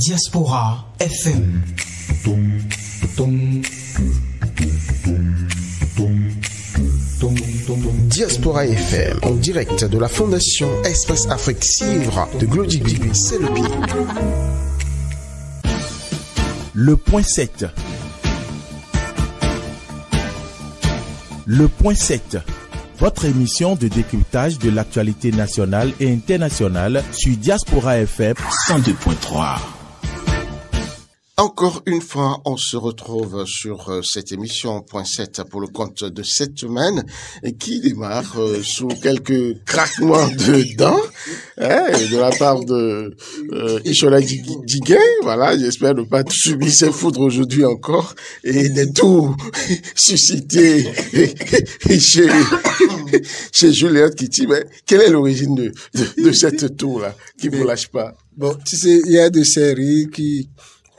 Diaspora FM. Diaspora FM en direct de la Fondation Espace Afrique Sivra de Glody c'est le Le point 7. Le point 7 votre émission de décryptage de l'actualité nationale et internationale sur Diaspora FM 102.3. Encore une fois, on se retrouve sur euh, cette émission Point 7 pour le compte de cette semaine qui démarre euh, sous quelques craquements de dents hein, de la part de euh, Ishola Diguet. Voilà, j'espère ne pas subir ses foudres aujourd'hui encore et des tours suscités chez, chez Juliette Kitty. Mais quelle est l'origine de, de, de cette tour-là qui ne vous lâche pas Bon, tu sais, il y a des séries qui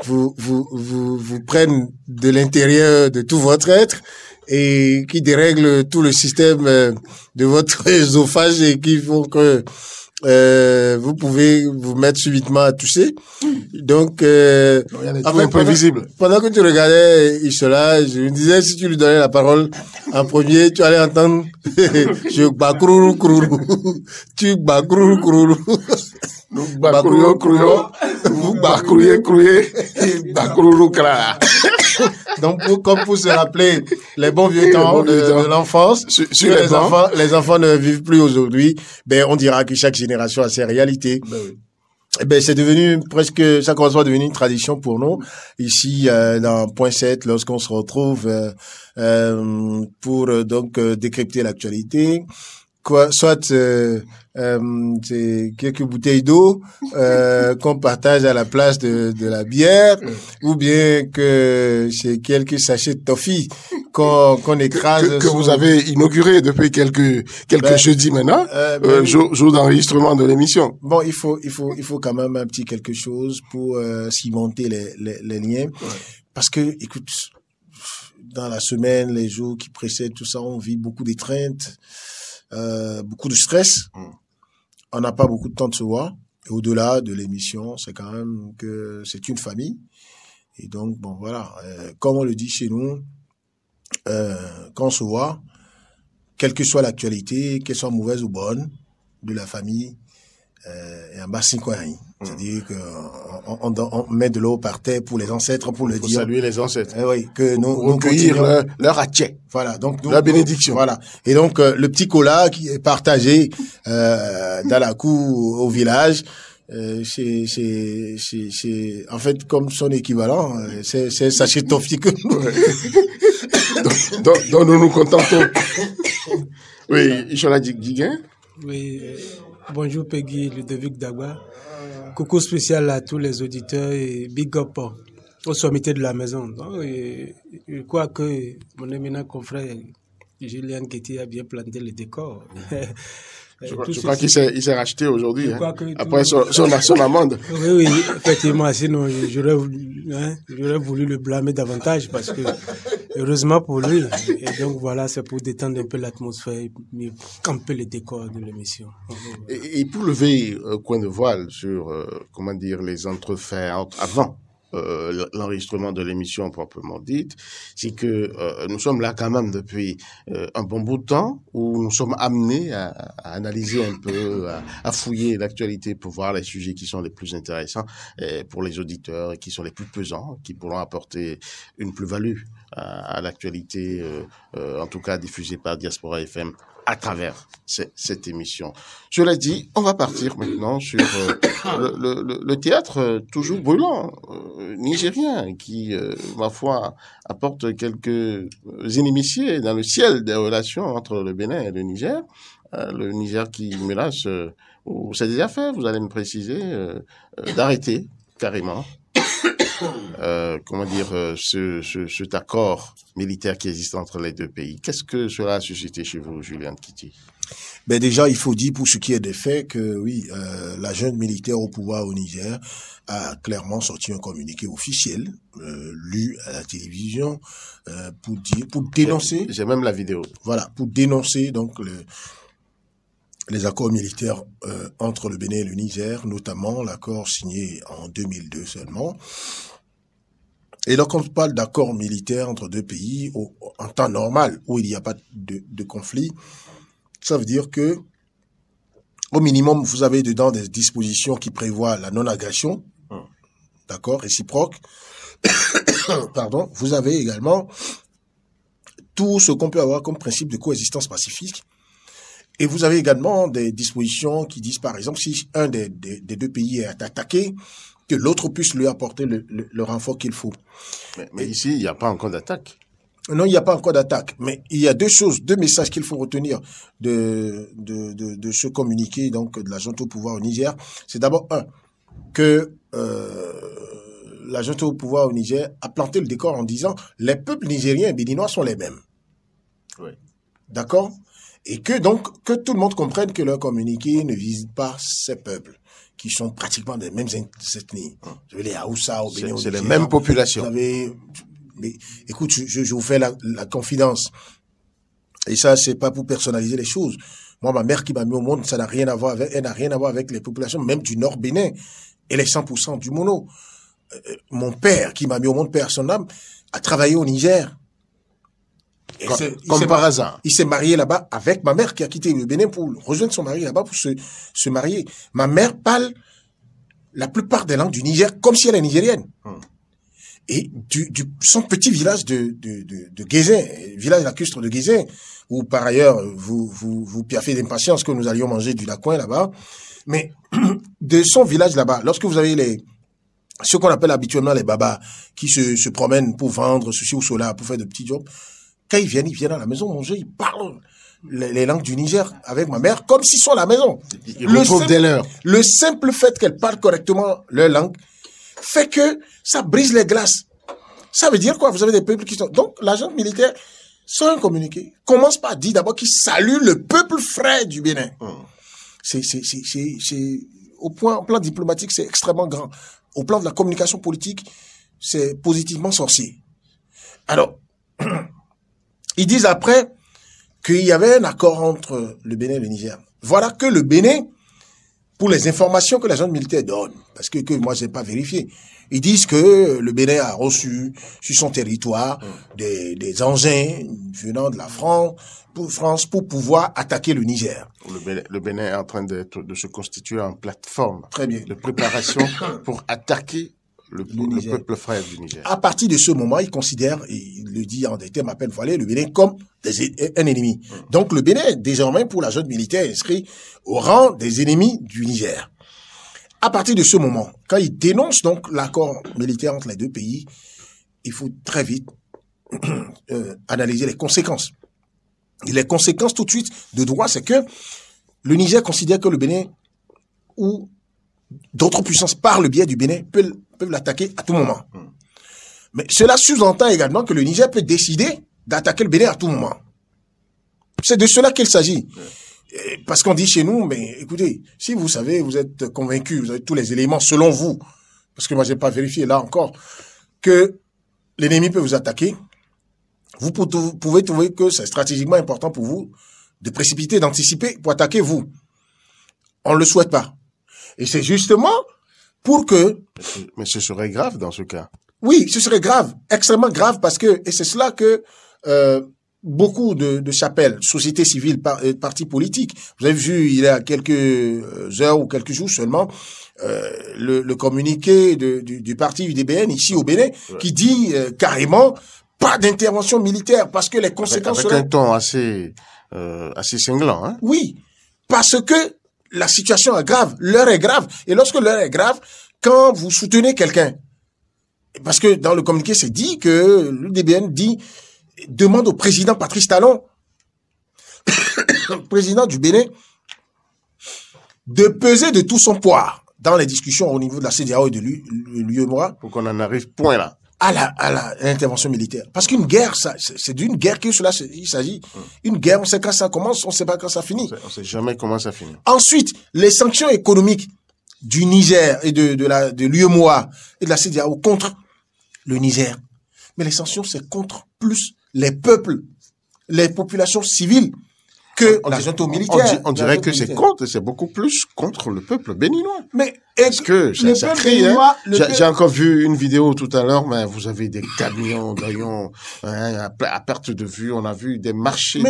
vous, vous, vous, vous prennent de l'intérieur de tout votre être et qui dérègle tout le système euh, de votre œsophage et qui font que euh, vous pouvez vous mettre subitement à toucher. Donc, euh, après, Pendant, pendant, que tu regardais Isola, je me disais, si tu lui donnais la parole en premier, tu allais entendre je bakrourou, Tu bakrourou, vous gbà couriez, Donc, pour, comme pour se rappeler les bons vieux temps de, l'enfance, les, enfants, les enfants ne vivent plus aujourd'hui, ben, on dira que chaque génération a ses réalités. Ben oui. Eh ben, c'est devenu presque, ça commence à devenir une tradition pour nous. Ici, euh, dans Point 7, lorsqu'on se retrouve euh, euh, pour euh, donc euh, décrypter l'actualité, quoi, soit euh, euh quelques bouteilles d'eau euh, qu'on partage à la place de, de, la bière, ou bien que c'est quelques sachets de toffee qu'on écrase. Que, vous avez inauguré depuis quelques quelques ben, jeudis maintenant, euh, euh, ben, jour, jour d'enregistrement de l'émission. Bon, il faut il faut il faut quand même un petit quelque chose pour cimenter les, les, les liens, parce que écoute, dans la semaine, les jours qui précèdent tout ça, on vit beaucoup d'étreintes. Euh, beaucoup de stress. Mm. On n'a pas beaucoup de temps de se voir. Et au-delà de l'émission, c'est quand même que c'est une famille. Et donc, bon, voilà. Euh, comme on le dit chez nous, euh, quand on se voit, quelle que soit l'actualité, qu'elle soit mauvaise ou bonne, de la famille, euh, et un bassin quoi. Hein? Mm. C'est-à-dire qu'on on, met de l'eau par terre pour les ancêtres, pour le dire saluer les ancêtres. Eh oui, que nous, pour recueillir leur, leur Voilà, donc la bénédiction. voilà. Et donc euh, le petit cola qui est partagé euh, dans la cour au village. Euh, c'est en fait, comme son équivalent, euh, c'est, c'est sachet tofique. donc, nous nous contentons. Oui, là Guiguin. Oui, euh, bonjour Peggy Ludovic d'Agua Coucou spécial à tous les auditeurs et big up hein, au sommet de la maison. je crois que mon éminent confrère Julien Guetti a bien planté le décor. Je crois, qu'il s'est, racheté aujourd'hui, hein. après son, son, amende. Oui, oui, effectivement, sinon hein, j'aurais voulu, le blâmer davantage parce que Heureusement pour lui. Et donc voilà, c'est pour détendre un peu l'atmosphère et camper le décor de l'émission. Et, pour lever un euh, coin de voile sur, euh, comment dire, les entrefaits avant euh, l'enregistrement de l'émission proprement dite, c'est que nous sommes là quand même depuis un bon bout de temps où nous sommes amenés à, analyser un peu, à, à fouiller l'actualité pour voir les sujets qui sont les plus intéressants pour les auditeurs et qui sont les plus pesants, qui pourront apporter une plus-value à, l'actualité, euh, euh, en tout cas diffusée par Diaspora FM à travers cette émission. Cela dit, on va partir maintenant sur euh, le, théâtre toujours brûlant nigérien qui, ma foi, apporte quelques inimitiés dans le ciel des relations entre le Bénin et le Niger. le Niger qui menace, ou c'est déjà vous allez me préciser, d'arrêter carrément euh, comment dire, euh, cet accord militaire qui existe entre les deux pays. Qu'est-ce que cela a suscité chez vous, Julien Kitty ben déjà, il faut dire pour ce qui est des faits que oui, euh, la junte militaire au pouvoir au Niger a clairement sorti un communiqué officiel lu à la télévision pour dire, pour dénoncer. J'ai même la vidéo. Voilà, pour dénoncer donc le, les accords militaires euh, entre le Bénin et le Niger, notamment l'accord signé en 2002 seulement. Et lorsqu'on parle d'accord militaire entre deux pays, en temps normal, où il n'y a pas de, de, conflit, ça veut dire que, au minimum, vous avez dedans des dispositions qui prévoient la non-agression, d'accord, réciproque. Pardon. Vous avez également tout ce qu'on peut avoir comme principe de coexistence pacifique et vous avez également des dispositions qui disent, par exemple, si un des, des, deux pays est attaqué, que l'autre puisse lui apporter le, le, renfort qu'il faut. Mais, ici, il n'y a pas encore d'attaque. Non, il n'y a pas encore d'attaque. Mais il y a deux choses, deux messages qu'il faut retenir de, de, de, de, ce communiqué donc, de la junte au pouvoir au Niger. C'est d'abord, un, que euh, la junte au pouvoir au Niger a planté le décor en disant les peuples nigériens et béninois sont les mêmes. Oui. D'accord et que donc que tout le monde comprenne que leur communiqué ne vise pas ces peuples qui sont pratiquement des mêmes ethnies. Hein. Je veux les Haoussa au Bénin. C'est les mêmes populations. Mais écoute, je, je vous fais la, confidence. Et ça, c'est pas pour personnaliser les choses. Moi, ma mère qui m'a mis au monde, ça n'a rien à voir avec, elle n'a rien à voir avec les populations, même du Nord Bénin. et les 100% du mono. Euh, euh, mon père qui m'a mis au monde, père son âme, a travaillé au Niger comme, comme, par hasard. Il s'est marié là-bas avec ma mère qui a quitté le Bénin pour rejoindre son mari là-bas pour se, se, marier. Ma mère parle la plupart des langues du Niger comme si elle est nigérienne. Hmm. Et du, son petit village de, de, de, de village lacustre de Guézin, où par ailleurs vous, vous, vous piaffez d'impatience que nous allions manger du lacoin là-bas. Mais de son village là-bas, lorsque vous avez les, ce qu'on appelle habituellement les babas, qui se, se promènent pour vendre ceci ou cela, pour faire de petits jobs, quand ils viennent, ils viennent à la maison manger, ils parlent les, langues du Niger avec ma mère comme s'ils sont à la maison. le, simple, le simple fait qu'elles parlent correctement leur langue fait que ça brise les glaces. Ça veut dire quoi Vous avez des peuples qui sont... Donc l'agent militaire, sans communiquer, commence par dire d'abord qu'il salue le peuple frais du Bénin. Hum. C'est au point, au plan diplomatique, c'est extrêmement grand. Au plan de la communication politique, c'est positivement sorcier. Alors, Ils disent après qu'il y avait un accord entre le Bénin et le Niger. Voilà que le Bénin, pour les informations que la zone militaire donne, parce que, moi, je n'ai pas vérifié, ils disent que le Bénin a reçu sur son territoire des, engins venant de la France pour, France pour pouvoir attaquer le Niger. Le Bénin, est en train de, se constituer en plateforme Très bien. de préparation pour attaquer le, peuple frère du Niger. À partir de ce moment, ils considèrent, le dit en des termes à peine voilés, le Bénin comme des, un ennemi. Donc le Bénin désormais pour la jeune militaire inscrit au rang des ennemis du Niger. À partir de ce moment, quand il dénonce donc l'accord militaire entre les deux pays, il faut très vite euh, analyser les conséquences. les conséquences tout de suite de droit, c'est que le Niger considère que le Bénin ou d'autres puissances par le biais du Bénin peuvent, peuvent l'attaquer à tout moment. Hum. Mais cela sous-entend également que le Niger peut décider d'attaquer le Bénin à tout moment. C'est de cela qu'il s'agit. Parce qu'on dit chez nous, mais écoutez, si vous savez, vous êtes convaincu, vous avez tous les éléments selon vous, parce que moi n'ai pas vérifié là encore, que l'ennemi peut vous attaquer, vous pouvez trouver que c'est stratégiquement important pour vous de précipiter, d'anticiper pour attaquer vous. On ne le souhaite pas. Et c'est justement pour que... Mais ce serait grave dans ce cas. Oui, ce serait grave, extrêmement grave, parce que, et c'est cela que euh, beaucoup de, de, chapelles, sociétés civiles, par, euh, partis politiques, vous avez vu il y a quelques euh, heures ou quelques jours seulement, le, communiqué du, du, parti UDBN ici au Bénin, qui dit carrément pas d'intervention militaire, parce que les conséquences... Avec, un ton assez, assez cinglant. Hein? Oui, parce que la situation est grave, l'heure est grave, et lorsque l'heure est grave, quand vous soutenez quelqu'un, parce que dans le communiqué, c'est dit que le dit demande au président Patrice Talon, président du Bénin, de peser de tout son poids dans les discussions au niveau de la CDAO et de l'UEMOA. Pour qu'on en arrive point là. À la, à l'intervention militaire. Parce qu'une guerre, c'est d'une guerre que cela il s'agit. Hum. Une guerre, on sait quand ça commence, on sait pas quand ça finit. On sait jamais comment ça finit. Ensuite, les sanctions économiques du Niger et de, de la, de l'UEMOA et de la CDAO contre le Niger. Mais les sanctions, c'est contre plus les peuples, les populations civiles que on, la junte militaire. On, dirait que c'est contre, c'est beaucoup plus contre le peuple béninois. Mais est-ce que ça, hein. J'ai encore vu une vidéo tout à l'heure, mais vous avez des camions, des hein, à perte de vue. On a vu des marchés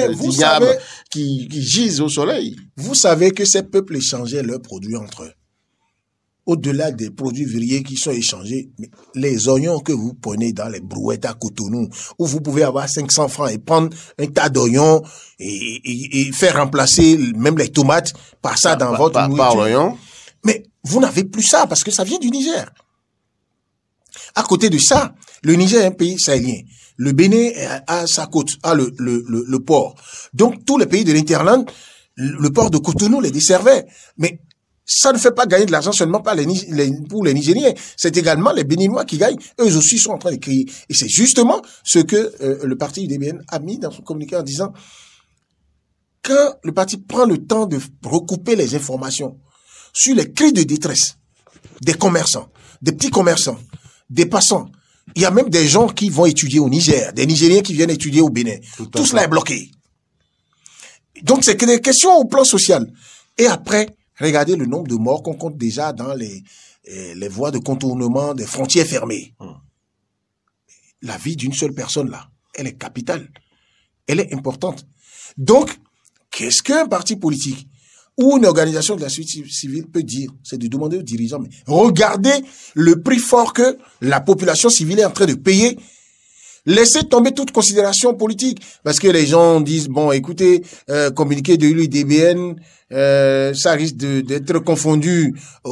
qui gisent au soleil. Vous savez que ces peuples échangeaient leurs produits entre eux au-delà des produits verriers qui sont échangés, les oignons que vous prenez dans les brouettes à Cotonou, où vous pouvez avoir 500 francs et prendre un tas d'oignons et, faire remplacer même les tomates par ça dans votre Mais vous n'avez plus ça parce que ça vient du Niger. À côté de ça, le Niger est un pays sahélien. Le Bénin a sa côte, a le, port. Donc tous les pays de l'Interland, le port de Cotonou les desservait. Mais ça ne fait pas gagner de l'argent seulement les, pour les Nigériens. C'est également les Béninois qui gagnent. Eux aussi sont en train de crier. Et c'est justement ce que euh, le parti UDBN a mis dans son communiqué en disant quand le parti prend le temps de recouper les informations sur les cris de détresse des commerçants, des petits commerçants, des passants, il y a même des gens qui vont étudier au Niger, des Nigériens qui viennent étudier au Bénin. Tout, cela est bloqué. Donc c'est des questions au plan social. Et après, Regardez le nombre de morts qu'on compte déjà dans les, euh, les voies de contournement des frontières fermées. Hmm. La vie d'une seule personne, là, elle est capitale. Elle est importante. Donc, qu'est-ce qu'un parti politique ou une organisation de la société civile peut dire C'est de demander aux dirigeants, mais regardez le prix fort que la population civile est en train de payer Laissez tomber toute considération politique. Parce que les gens disent, bon, écoutez, communiquer euh, communiqué de l'UDBN, euh, ça risque d'être confondu au,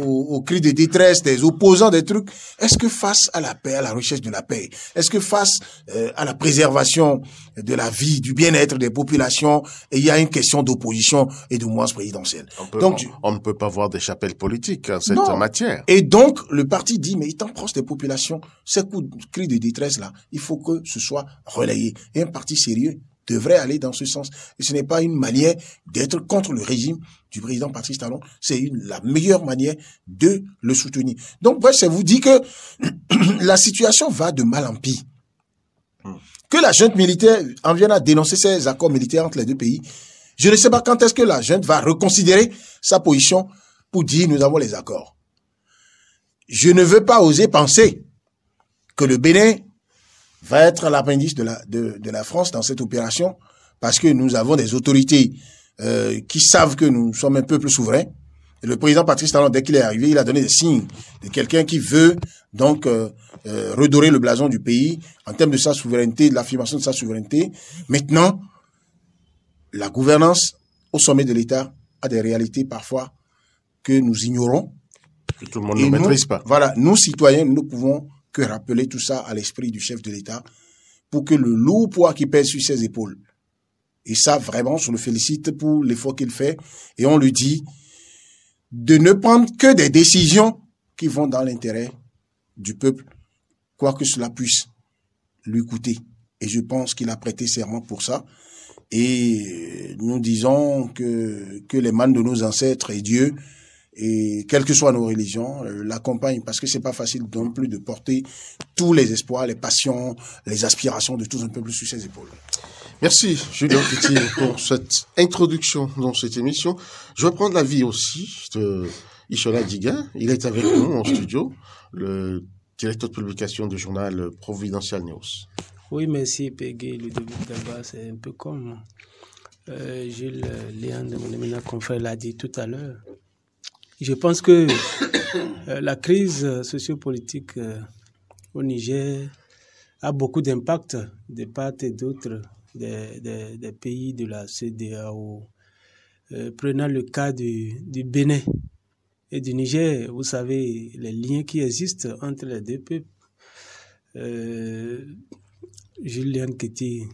au, au, cri de détresse des opposants des trucs. Est-ce que face à la paix, à la recherche de la paix, est-ce que face euh, à la préservation de la vie, du bien-être des populations, il y a une question d'opposition et de moindre présidentielle on donc, on, ne peut pas voir des chapelles politiques en cette matière. Et donc, le parti dit, mais étant proche des populations, ces coups de cri de détresse-là, il faut que ce soit relayé. Et un parti sérieux devrait aller dans ce sens. Et ce n'est pas une manière d'être contre le régime du président Patrice Talon, c'est la meilleure manière de le soutenir. Donc bref, ça vous dit que la situation va de mal en pis. Que la junte militaire en vienne à dénoncer ces accords militaires entre les deux pays, je ne sais pas quand est-ce que la junte va reconsidérer sa position pour dire nous avons les accords. Je ne veux pas oser penser que le Bénin va être l'appendice de la, de, la France dans cette opération parce que nous avons des autorités euh, qui savent que nous sommes un peuple souverain. le président Patrice Talon, dès qu'il est arrivé, il a donné des signes de quelqu'un qui veut donc euh, euh, redorer le blason du pays en termes de sa souveraineté, de l'affirmation de sa souveraineté. Maintenant, la gouvernance au sommet de l'État a des réalités parfois que nous ignorons. Que tout le monde ne maîtrise pas. Voilà, nous citoyens, nous pouvons que rappeler tout ça à l'esprit du chef de l'État pour que le lourd poids qui pèse sur ses épaules. Et ça, vraiment, je le félicite pour l'effort qu'il fait et on lui dit de ne prendre que des décisions qui vont dans l'intérêt du peuple, quoi que cela puisse lui coûter. Et je pense qu'il a prêté serment pour ça. Et nous disons que, que les mains de nos ancêtres et Dieu et quelles que soient nos religions, euh, l'accompagne parce que c'est pas facile non plus de porter tous les espoirs, les passions, les aspirations de tout un peuple sur ses épaules. Merci Julien Petit pour cette introduction dans cette émission. Je vais prendre l'avis aussi de Ishola Diga. Il est avec nous en studio, le directeur de publication du journal Providential News. Oui, merci Peggy Ludovic Daba, c'est un peu comme euh, Gilles Léandre, mon confrère, l'a dit tout à l'heure. Je pense que euh, la crise euh, sociopolitique euh, au Niger a beaucoup d'impact de part et d'autre des, pays de la CDAO. prenant le cas du, du, Bénin et du Niger, vous savez les liens qui existent entre les deux peuples. Euh, Julien Kitty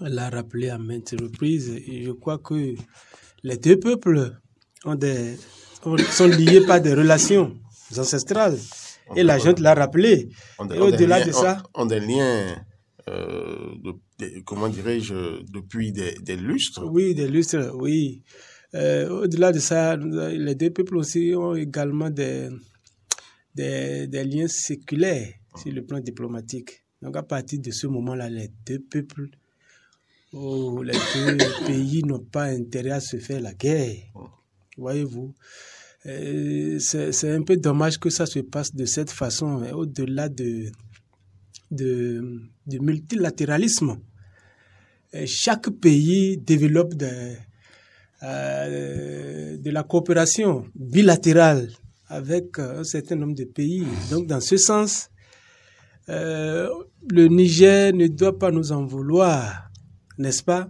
l'a rappelé à maintes reprises. je crois que les deux peuples ont des, sont liés par des relations ancestrales. et la gente l'a rappelé. au-delà de ça. On, a des liens, euh, comment dirais-je, depuis des, lustres. Oui, des lustres, oui. Euh, au-delà de ça, les deux peuples aussi ont également des, des, liens séculaires sur le plan diplomatique. Donc à partir de ce moment-là, les deux peuples ou oh, les deux pays n'ont pas intérêt à se faire la guerre. Oh. Voyez-vous euh, c'est un peu dommage que ça se passe de cette façon, hein, au-delà de, de, multilatéralisme. chaque pays développe euh, de, la coopération bilatérale avec euh, un certain nombre de pays. Donc, dans ce sens, le Niger ne doit pas nous en vouloir, n'est-ce pas,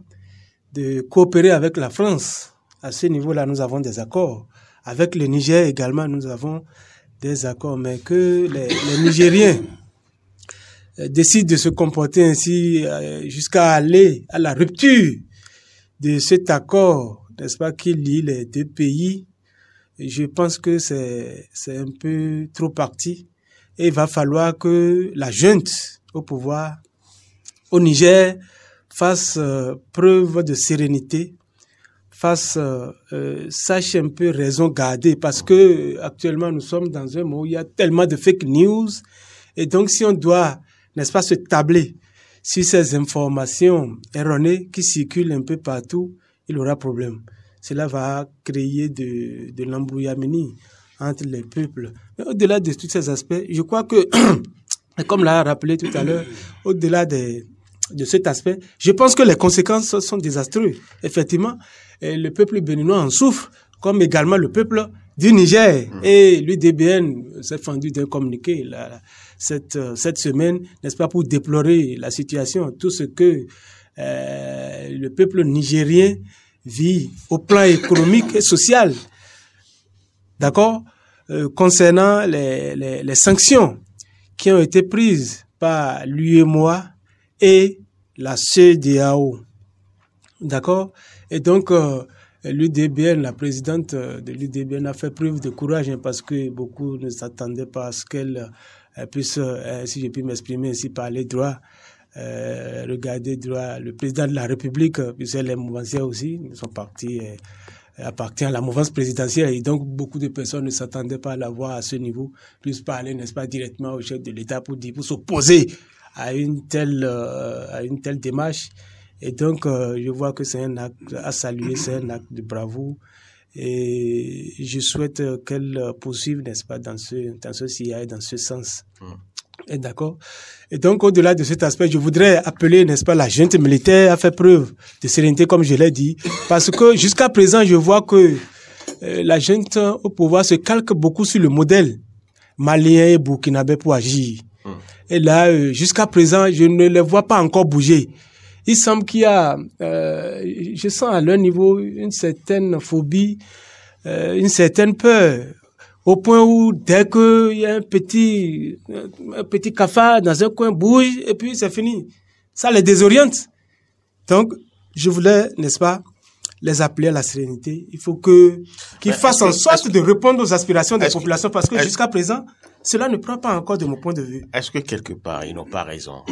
de coopérer avec la France. À ce niveau-là, nous avons des accords. Avec le Niger également, nous avons des accords, mais que les, Nigériens euh, décident de se comporter ainsi euh, jusqu'à aller à la rupture de cet accord, n'est-ce pas, qui lie les deux pays, je pense que c'est un peu trop parti. Et il va falloir que la junte au pouvoir au Niger fasse euh, preuve de sérénité fasse, euh, euh, sache un peu raison garder parce que euh, actuellement nous sommes dans un monde où il y a tellement de fake news et donc si on doit, n'est-ce pas, se tabler sur ces informations erronées qui circulent un peu partout, il aura problème. Cela va créer de, de l'embrouillamini entre les peuples. Mais au-delà de tous ces aspects, je crois que, comme l'a rappelé tout à l'heure, au-delà de de cet aspect. Je pense que les conséquences sont désastreuses, effectivement le peuple béninois en souffre, comme également le peuple du Niger. Mmh. Et l'UDBN s'est fendu d'un communiqué cette, euh, cette semaine, n'est-ce pas, pour déplorer la situation, tout ce que euh, le peuple nigérien vit au plan économique et social. D'accord euh, Concernant les, sanctions qui ont été prises par lui e et la CEDEAO, D'accord et donc, euh, l'UDBN, la présidente euh, de l'UDBN a fait preuve de courage hein, parce que beaucoup ne s'attendaient pas à ce qu'elle euh, puisse, si je puis m'exprimer ainsi, parler droit. regarder droit le président de la République, puisque les mouvanciers aussi, elle à appartient à la mouvance présidentielle et donc beaucoup de personnes ne s'attendaient pas à la voir à ce niveau, plus parler, n'est-ce pas, directement au chef de l'État pour, dire, s'opposer à une telle, à une telle démarche. Et donc, euh, je vois que c'est un acte à saluer, c'est un acte de bravoure. Et je souhaite qu'elle poursuive, n'est-ce pas, dans ce, dans ce sillage, dans ce sens. Mm. Et d'accord. Et donc, au-delà de cet aspect, je voudrais appeler, n'est-ce pas, la junte militaire à faire preuve de sérénité, comme je l'ai dit, parce que jusqu'à présent, je vois que euh, la junte au pouvoir se calque beaucoup sur le modèle malien et burkinabé pour agir. Mm. Et là, euh, jusqu'à présent, je ne les vois pas encore bouger il semble qu'il y a, euh, je sens à leur niveau une certaine phobie, euh, une certaine peur, au point où dès qu'il y a un petit, un petit cafard dans un coin bouge et puis c'est fini. Ça les désoriente. Donc, je voulais, n'est-ce pas, les appeler à la sérénité. Il faut que qu'ils fassent en sorte de répondre aux aspirations des populations parce que jusqu'à présent, cela ne prend pas encore de mon point de vue. Est-ce que quelque part, ils n'ont pas raison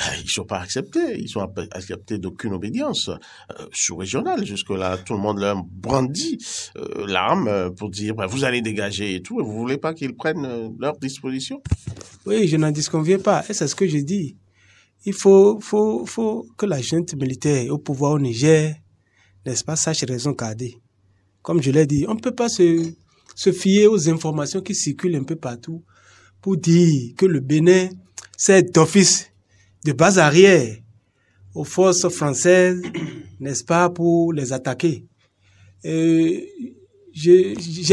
euh, ils ne sont pas acceptés. Ils sont acceptés d'aucune obédience euh, sous-régionale. Jusque-là, tout le monde leur brandit euh, l'arme pour dire bah, vous allez dégager et tout. Et vous ne voulez pas qu'ils prennent leur disposition Oui, je n'en disconviens pas. Et c'est ce que je dis. Il faut, faut, faut que la militaire au pouvoir au Niger, n'est-ce pas, sache raison garder. Comme je l'ai dit, on ne peut pas se, se fier aux informations qui circulent un peu partout pour dire que le Bénin, c'est d'office de base arrière aux forces françaises, n'est-ce pas, pour les attaquer. j'ai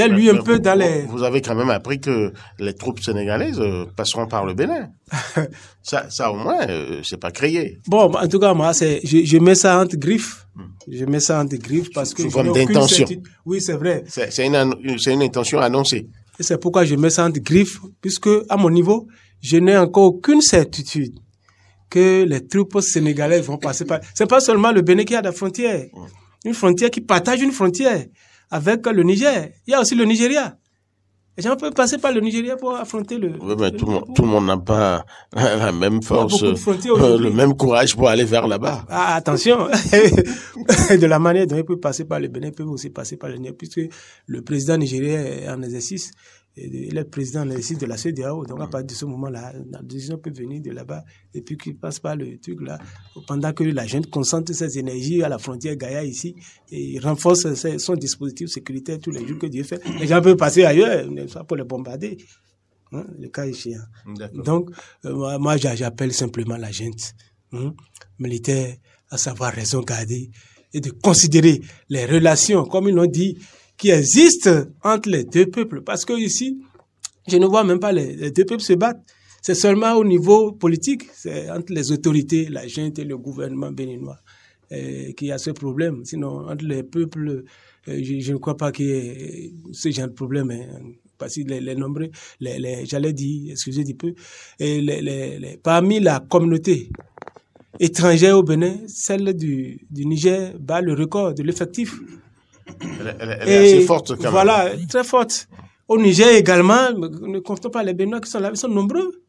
lu un peu dans les... Vous avez quand même appris que les troupes sénégalaises euh, passeront par le Bénin. ça, au moins, euh, c'est pas créé. Bon, en tout cas, moi, je, je mets ça entre griffes. Hmm. Je mets ça entre griffes parce que... Sous forme d'intention. Oui, c'est vrai. C'est une, une, intention annoncée. Et c'est pourquoi je mets ça entre griffes, puisque à mon niveau, je n'ai encore aucune certitude que les troupes sénégalaises vont passer par. C'est pas seulement le Bénin qui a la frontière, mm. une frontière qui partage une frontière avec le Niger. Il y a aussi le Nigeria. Les gens peuvent passer par le Nigeria pour affronter le. Oui, mais tout, le monde n'a pas la même force, euh, le même courage pour aller vers là-bas. Ah, attention, de la manière dont ils peuvent passer par le Bénin, ils peuvent aussi passer par le Niger, puisque le président nigérien est en exercice il est président de la CDAO. Donc, à partir de ce moment-là, la décision peut venir de là-bas et puis qu'il passe par le truc là. Pendant que la gente concentre ses énergies à la frontière Gaïa ici et renforce son dispositif sécuritaire tous les jours que Dieu fait, les gens peuvent passer ailleurs, soit pour les bombarder, hein, le cas chiant. Donc, euh, moi, j'appelle simplement la gente hein, militaire à savoir raison garder et de considérer les relations, comme ils l'ont dit, qui existe entre les deux peuples. Parce que ici, je ne vois même pas les, deux peuples se battre. C'est seulement au niveau politique, c'est entre les autorités, la gente et le gouvernement béninois eh, qu'il y a ce problème. Sinon, entre les peuples, eh, je, ne crois pas qu'il y ait ce genre de problème. Hein. parce que les, les nombreux, les, les j'allais dire, excusez du peu, et eh, les, parmi la communauté étrangère au Bénin, celle du, du Niger bat le record de l'effectif. Elle, est assez forte quand même. Voilà, très forte. Au Niger également, ne comptons pas les Béninois qui sont là, ils sont nombreux.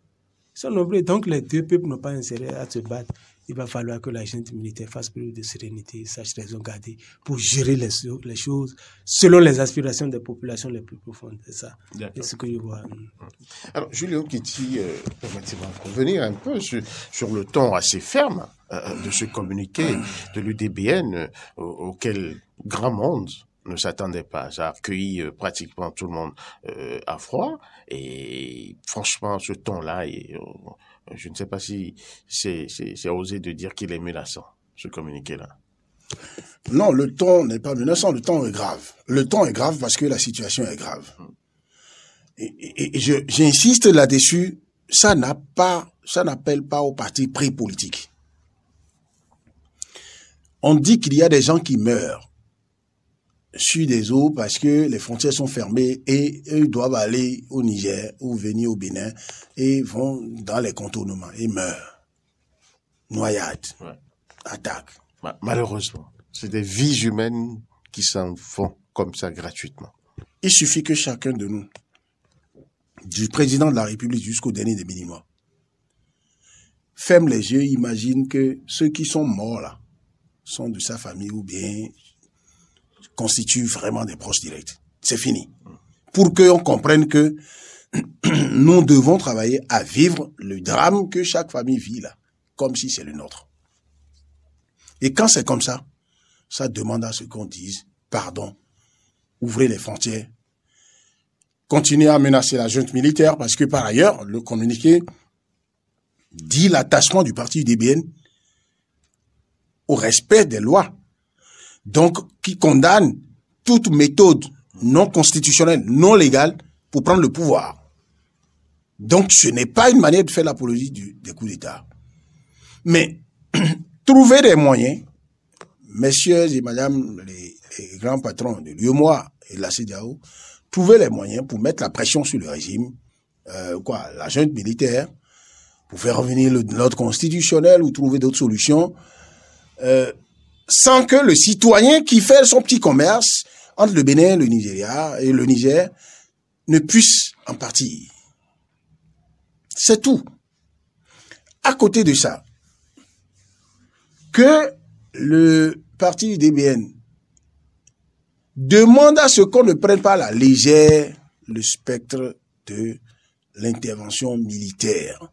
Ils sont nombreux. Donc les deux peuples n'ont pas intérêt à se battre. Il va falloir que la gente militaire fasse plus de sérénité, sache raison garder pour gérer les, les, choses selon les aspirations des populations les plus profondes. C'est ça. C'est ce que je vois. Alors, Julien Kitty, euh, permettez-moi revenir un peu sur, le ton assez ferme euh, de ce communiqué de l'UDBN euh, auquel grand monde ne s'attendait pas. Ça a accueilli euh, pratiquement tout le monde euh, à froid. Et franchement, ce ton-là, euh, je ne sais pas si c'est osé de dire qu'il est menaçant, ce communiqué-là. Non, le ton n'est pas menaçant, le ton est grave. Le ton est grave parce que la situation est grave. Mm. Et, j'insiste là-dessus, ça n'a pas, ça n'appelle pas au parti pré politique. On dit qu'il y a des gens qui meurent sur des eaux parce que les frontières sont fermées et ils doivent aller au Niger ou venir au Bénin et vont dans les contournements et meurent. Noyades, attaques. Malheureusement, c'est des vies humaines qui s'en font comme ça gratuitement. Il suffit que chacun de nous, du président de la République jusqu'au dernier des Béninois, ferme les yeux, imagine que ceux qui sont morts là sont de sa famille ou bien constitue vraiment des proches directs. C'est fini. Pour qu'on comprenne que nous devons travailler à vivre le drame que chaque famille vit là, comme si c'est le nôtre. Et quand c'est comme ça, ça demande à ce qu'on dise pardon, ouvrez les frontières, continuez à menacer la junte militaire, parce que par ailleurs, le communiqué dit l'attachement du parti UDBN au respect des lois donc qui condamne toute méthode non constitutionnelle, non légale, pour prendre le pouvoir. Donc ce n'est pas une manière de faire l'apologie des coups d'État. Mais trouver des moyens, messieurs et madame les, grands patrons de l'UEMOA et de la CDAO, trouver les moyens pour mettre la pression sur le régime, euh, quoi, la junte militaire, pour faire revenir l'ordre constitutionnel ou trouver d'autres solutions. Euh, sans que le citoyen qui fait son petit commerce entre le Bénin, le Nigeria et le Niger ne puisse en partir. C'est tout. À côté de ça, que le parti DBN demande à ce qu'on ne prenne pas la légère le spectre de l'intervention militaire.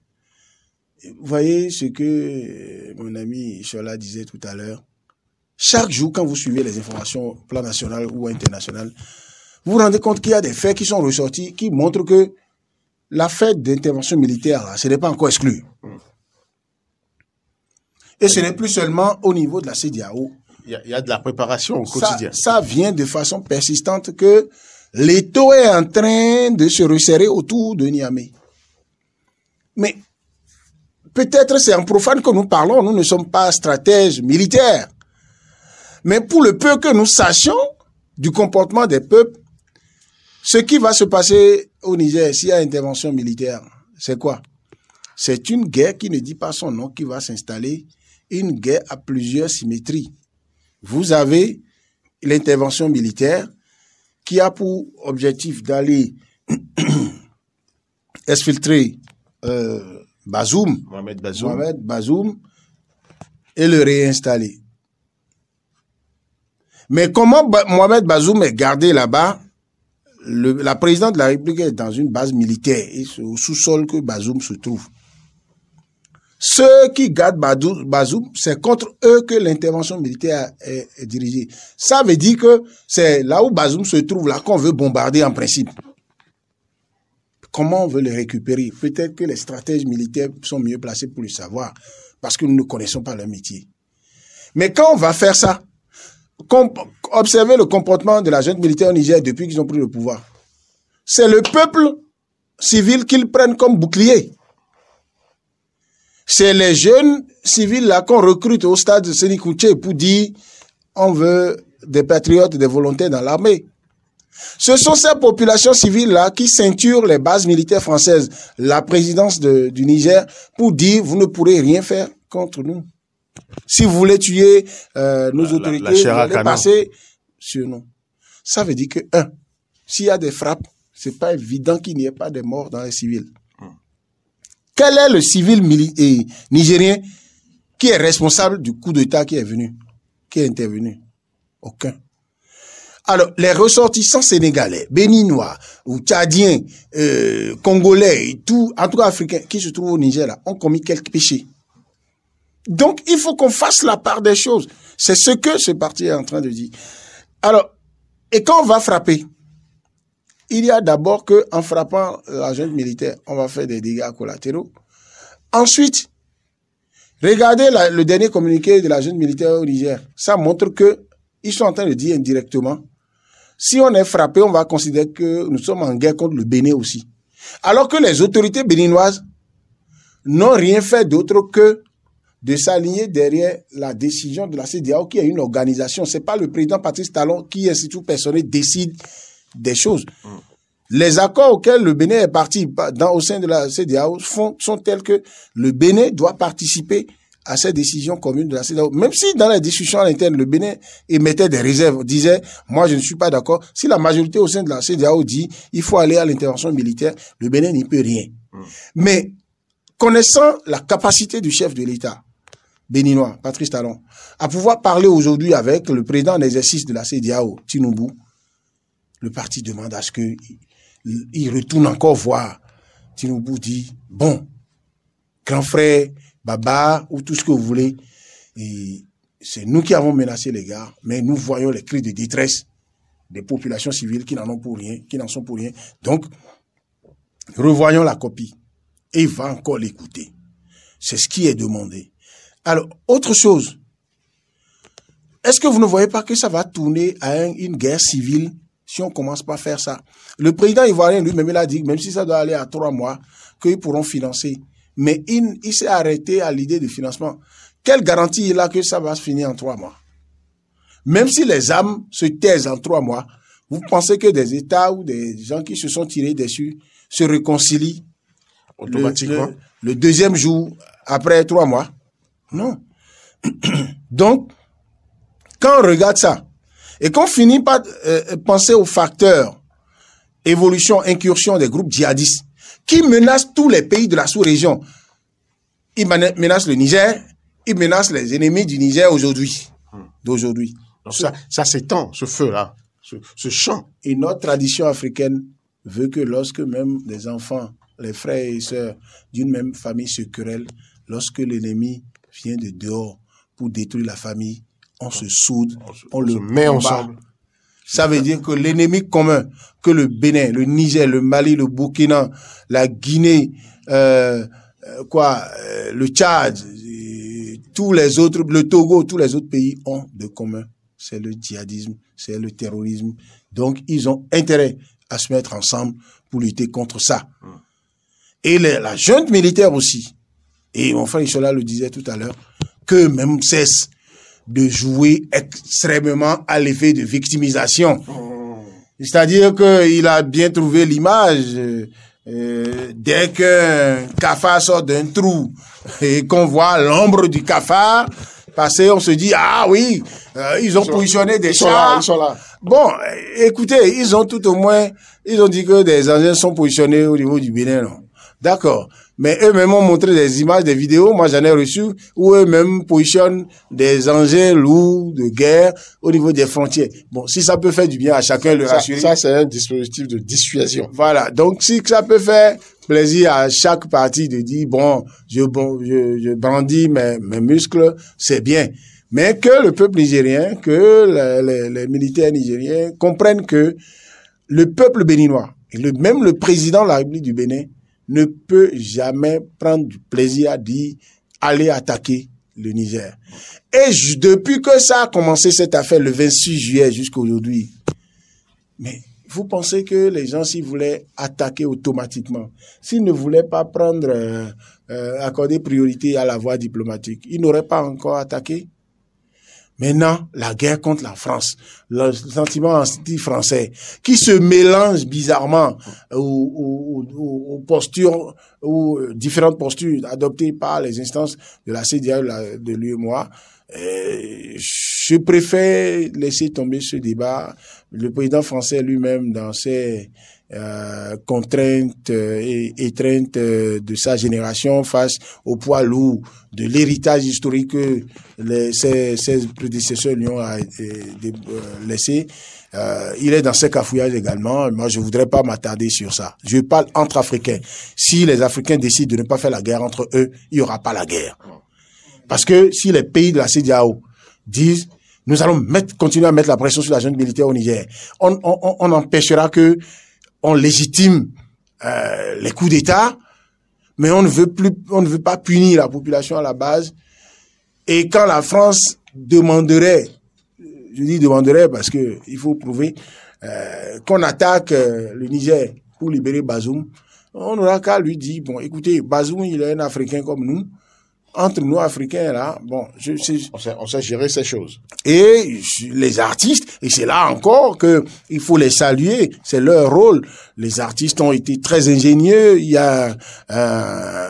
Vous voyez ce que mon ami Chola disait tout à l'heure chaque jour, quand vous suivez les informations, plan national ou international, vous vous rendez compte qu'il y a des faits qui sont ressortis qui montrent que la fête d'intervention militaire, ce n'est pas encore exclu. Et ce n'est plus seulement au niveau de la CDAO. Il y, a de la préparation au quotidien. Ça, vient de façon persistante que l'étau est en train de se resserrer autour de Niamey. Mais peut-être c'est en profane que nous parlons, nous ne sommes pas stratèges militaires. Mais pour le peu que nous sachions du comportement des peuples, ce qui va se passer au Niger s'il y a intervention militaire, c'est quoi C'est une guerre qui ne dit pas son nom qui va s'installer, une guerre à plusieurs symétries. Vous avez l'intervention militaire qui a pour objectif d'aller exfiltrer euh, Bazoum et le réinstaller. Mais comment Mohamed Bazoum est gardé là-bas La présidente de la République est dans une base militaire, c'est au sous-sol que Bazoum se trouve. Ceux qui gardent Bazoum, c'est contre eux que l'intervention militaire est, dirigée. Ça veut dire que c'est là où Bazoum se trouve, là qu'on veut bombarder en principe. Comment on veut le récupérer Peut-être que les stratèges militaires sont mieux placés pour le savoir, parce que nous ne connaissons pas leur métier. Mais quand on va faire ça, observez le comportement de la jeune militaire au Niger depuis qu'ils ont pris le pouvoir. C'est le peuple civil qu'ils prennent comme bouclier. C'est les jeunes civils là qu'on recrute au stade de pour dire on veut des patriotes, des volontaires dans l'armée. Ce sont ces populations civiles-là qui ceinturent les bases militaires françaises, la présidence du Niger, pour dire vous ne pourrez rien faire contre nous. Si vous voulez tuer euh, nos autorités, vous passer sur nous. Ça veut dire que, un, s'il y a des frappes, ce n'est pas évident qu'il n'y ait pas de morts dans les civils. Hmm. Quel est le civil nigérien qui est responsable du coup d'État qui est venu, qui est intervenu Aucun. Alors, les ressortissants sénégalais, béninois ou tchadiens, euh, congolais, tout, en tout cas africains, qui se trouvent au Niger, ont commis quelques péchés. Donc, il faut qu'on fasse la part des choses. C'est ce que ce parti est en train de dire. Alors, et quand on va frapper, il y a d'abord que en frappant l'agent militaire, on va faire des dégâts collatéraux. Ensuite, regardez le dernier communiqué de la l'agent militaire au Niger. Ça montre que ils sont en train de dire indirectement, si on est frappé, on va considérer que nous sommes en guerre contre le Bénin aussi. Alors que les autorités béninoises n'ont rien fait d'autre que de s'aligner derrière la décision de la CDAO, qui est une organisation. Ce n'est pas le président Patrice Talon qui, institut personnel, décide des choses. Mm. Les accords auxquels le Bénin est parti dans, au sein de la CDAO sont tels que le Bénin doit participer à cette décision commune de la CDAO. Même si dans la discussion à le Bénin émettait des réserves, disait, moi je ne suis pas d'accord. Si la majorité au sein de la CDAO dit, il faut aller à l'intervention militaire, le Bénin n'y peut rien. Mm. Mais connaissant la capacité du chef de l'État, béninois, Patrice Talon, à pouvoir parler aujourd'hui avec le président d'exercice de la CDAO, Tinubu, le parti demande à ce qu'il retourne encore voir. Tinubu dit, bon, grand frère, baba, ou tout ce que vous voulez, c'est nous qui avons menacé les gars, mais nous voyons les cris de détresse des populations civiles qui n'en ont pour rien, qui n'en sont pour rien. Donc, revoyons la copie. Et va encore l'écouter. C'est ce qui est demandé. Alors, autre chose, est-ce que vous ne voyez pas que ça va tourner à une guerre civile si on ne commence pas à faire ça Le président ivoirien lui-même, il a dit, même si ça doit aller à trois mois, qu'ils pourront financer. Mais il, s'est arrêté à l'idée de financement. Quelle garantie il a que ça va se finir en trois mois Même si les âmes se taisent en trois mois, vous pensez que des États ou des gens qui se sont tirés dessus se réconcilient automatiquement le deuxième jour après trois mois non. Donc, quand on regarde ça et qu'on finit par euh, euh, penser aux facteurs évolution, incursion des groupes djihadistes qui menacent tous les pays de la sous-région, ils menacent le Niger, ils menacent les ennemis du Niger aujourd'hui. Hmm. D'aujourd'hui. Ça, ça s'étend, ce feu-là, ce, ce champ. Et notre tradition africaine veut que lorsque même des enfants, les frères et sœurs d'une même famille se querellent, lorsque l'ennemi vient de dehors pour détruire la famille, on se soude, on, le met ensemble. Ça veut dire que l'ennemi commun, que le Bénin, le Niger, le Mali, le Burkina, la Guinée, euh, euh, quoi, euh, le Tchad, tous les autres, le Togo, tous les autres pays ont de commun. C'est le djihadisme, c'est le terrorisme. Donc, ils ont intérêt à se mettre ensemble pour lutter contre ça. Hum. Et la junte militaire aussi et mon frère Ishola le disait tout à l'heure, que même cesse de jouer extrêmement à l'effet de victimisation. Oh. C'est-à-dire qu'il a bien trouvé l'image. Euh, dès qu'un cafard sort d'un trou et qu'on voit l'ombre du cafard passer, on se dit ah oui, euh, ils ont positionné des ils chars. Bon, écoutez, ils ont tout au moins, ils ont dit que des engins sont positionnés au niveau du Bénin. D'accord. Mais eux-mêmes ont montré des images, des vidéos, moi j'en ai reçu, où eux-mêmes positionnent des engins lourds de guerre au niveau des frontières. Bon, si ça peut faire du bien à chacun, le rassurer. Ça, c'est un dispositif de dissuasion. Voilà, donc si ça peut faire plaisir à chaque partie de dire, bon, je, bon, je, brandis mes, muscles, c'est bien. Mais que le peuple nigérien, que les, militaires nigériens comprennent que le peuple béninois, et même le président de la République du Bénin, ne peut jamais prendre du plaisir à dire aller attaquer le Niger. Et depuis que ça a commencé cette affaire le 26 juillet jusqu'à aujourd'hui, mais vous pensez que les gens, s'ils voulaient attaquer automatiquement, s'ils ne voulaient pas prendre, euh, euh, accorder priorité à la voie diplomatique, ils n'auraient pas encore attaqué Maintenant, la guerre contre la France, le sentiment anti-français, qui se mélange bizarrement aux, postures, aux euh, différentes postures adoptées par les instances de la CDA, de l'UMOA. Euh, je préfère laisser tomber ce débat. Le président français lui-même, dans ses euh, contrainte euh, et étreinte euh, de sa génération face au poids lourd de l'héritage historique que les, ses, ses, prédécesseurs lui ont laissé. Euh, il est dans ce cafouillage également. Moi, je voudrais pas m'attarder sur ça. Je parle entre Africains. Si les Africains décident de ne pas faire la guerre entre eux, il y aura pas la guerre. Parce que si les pays de la CDAO disent nous allons mettre, continuer à mettre la pression sur la zone militaire au Niger, on, on, on empêchera que on légitime euh, les coups d'État, mais on ne veut plus, on veut pas punir la population à la base. Et quand la France demanderait, je dis demanderait parce que il faut prouver euh, qu'on attaque euh, le Niger pour libérer Bazoum, on n'aura qu'à lui dire bon, écoutez, Bazoum il est un Africain comme nous, entre nous, Africains, là, bon, je, on, sait, on, sait, gérer ces choses. Et les artistes, et c'est là encore que il faut les saluer, c'est leur rôle les artistes ont été très ingénieux. Il y a euh,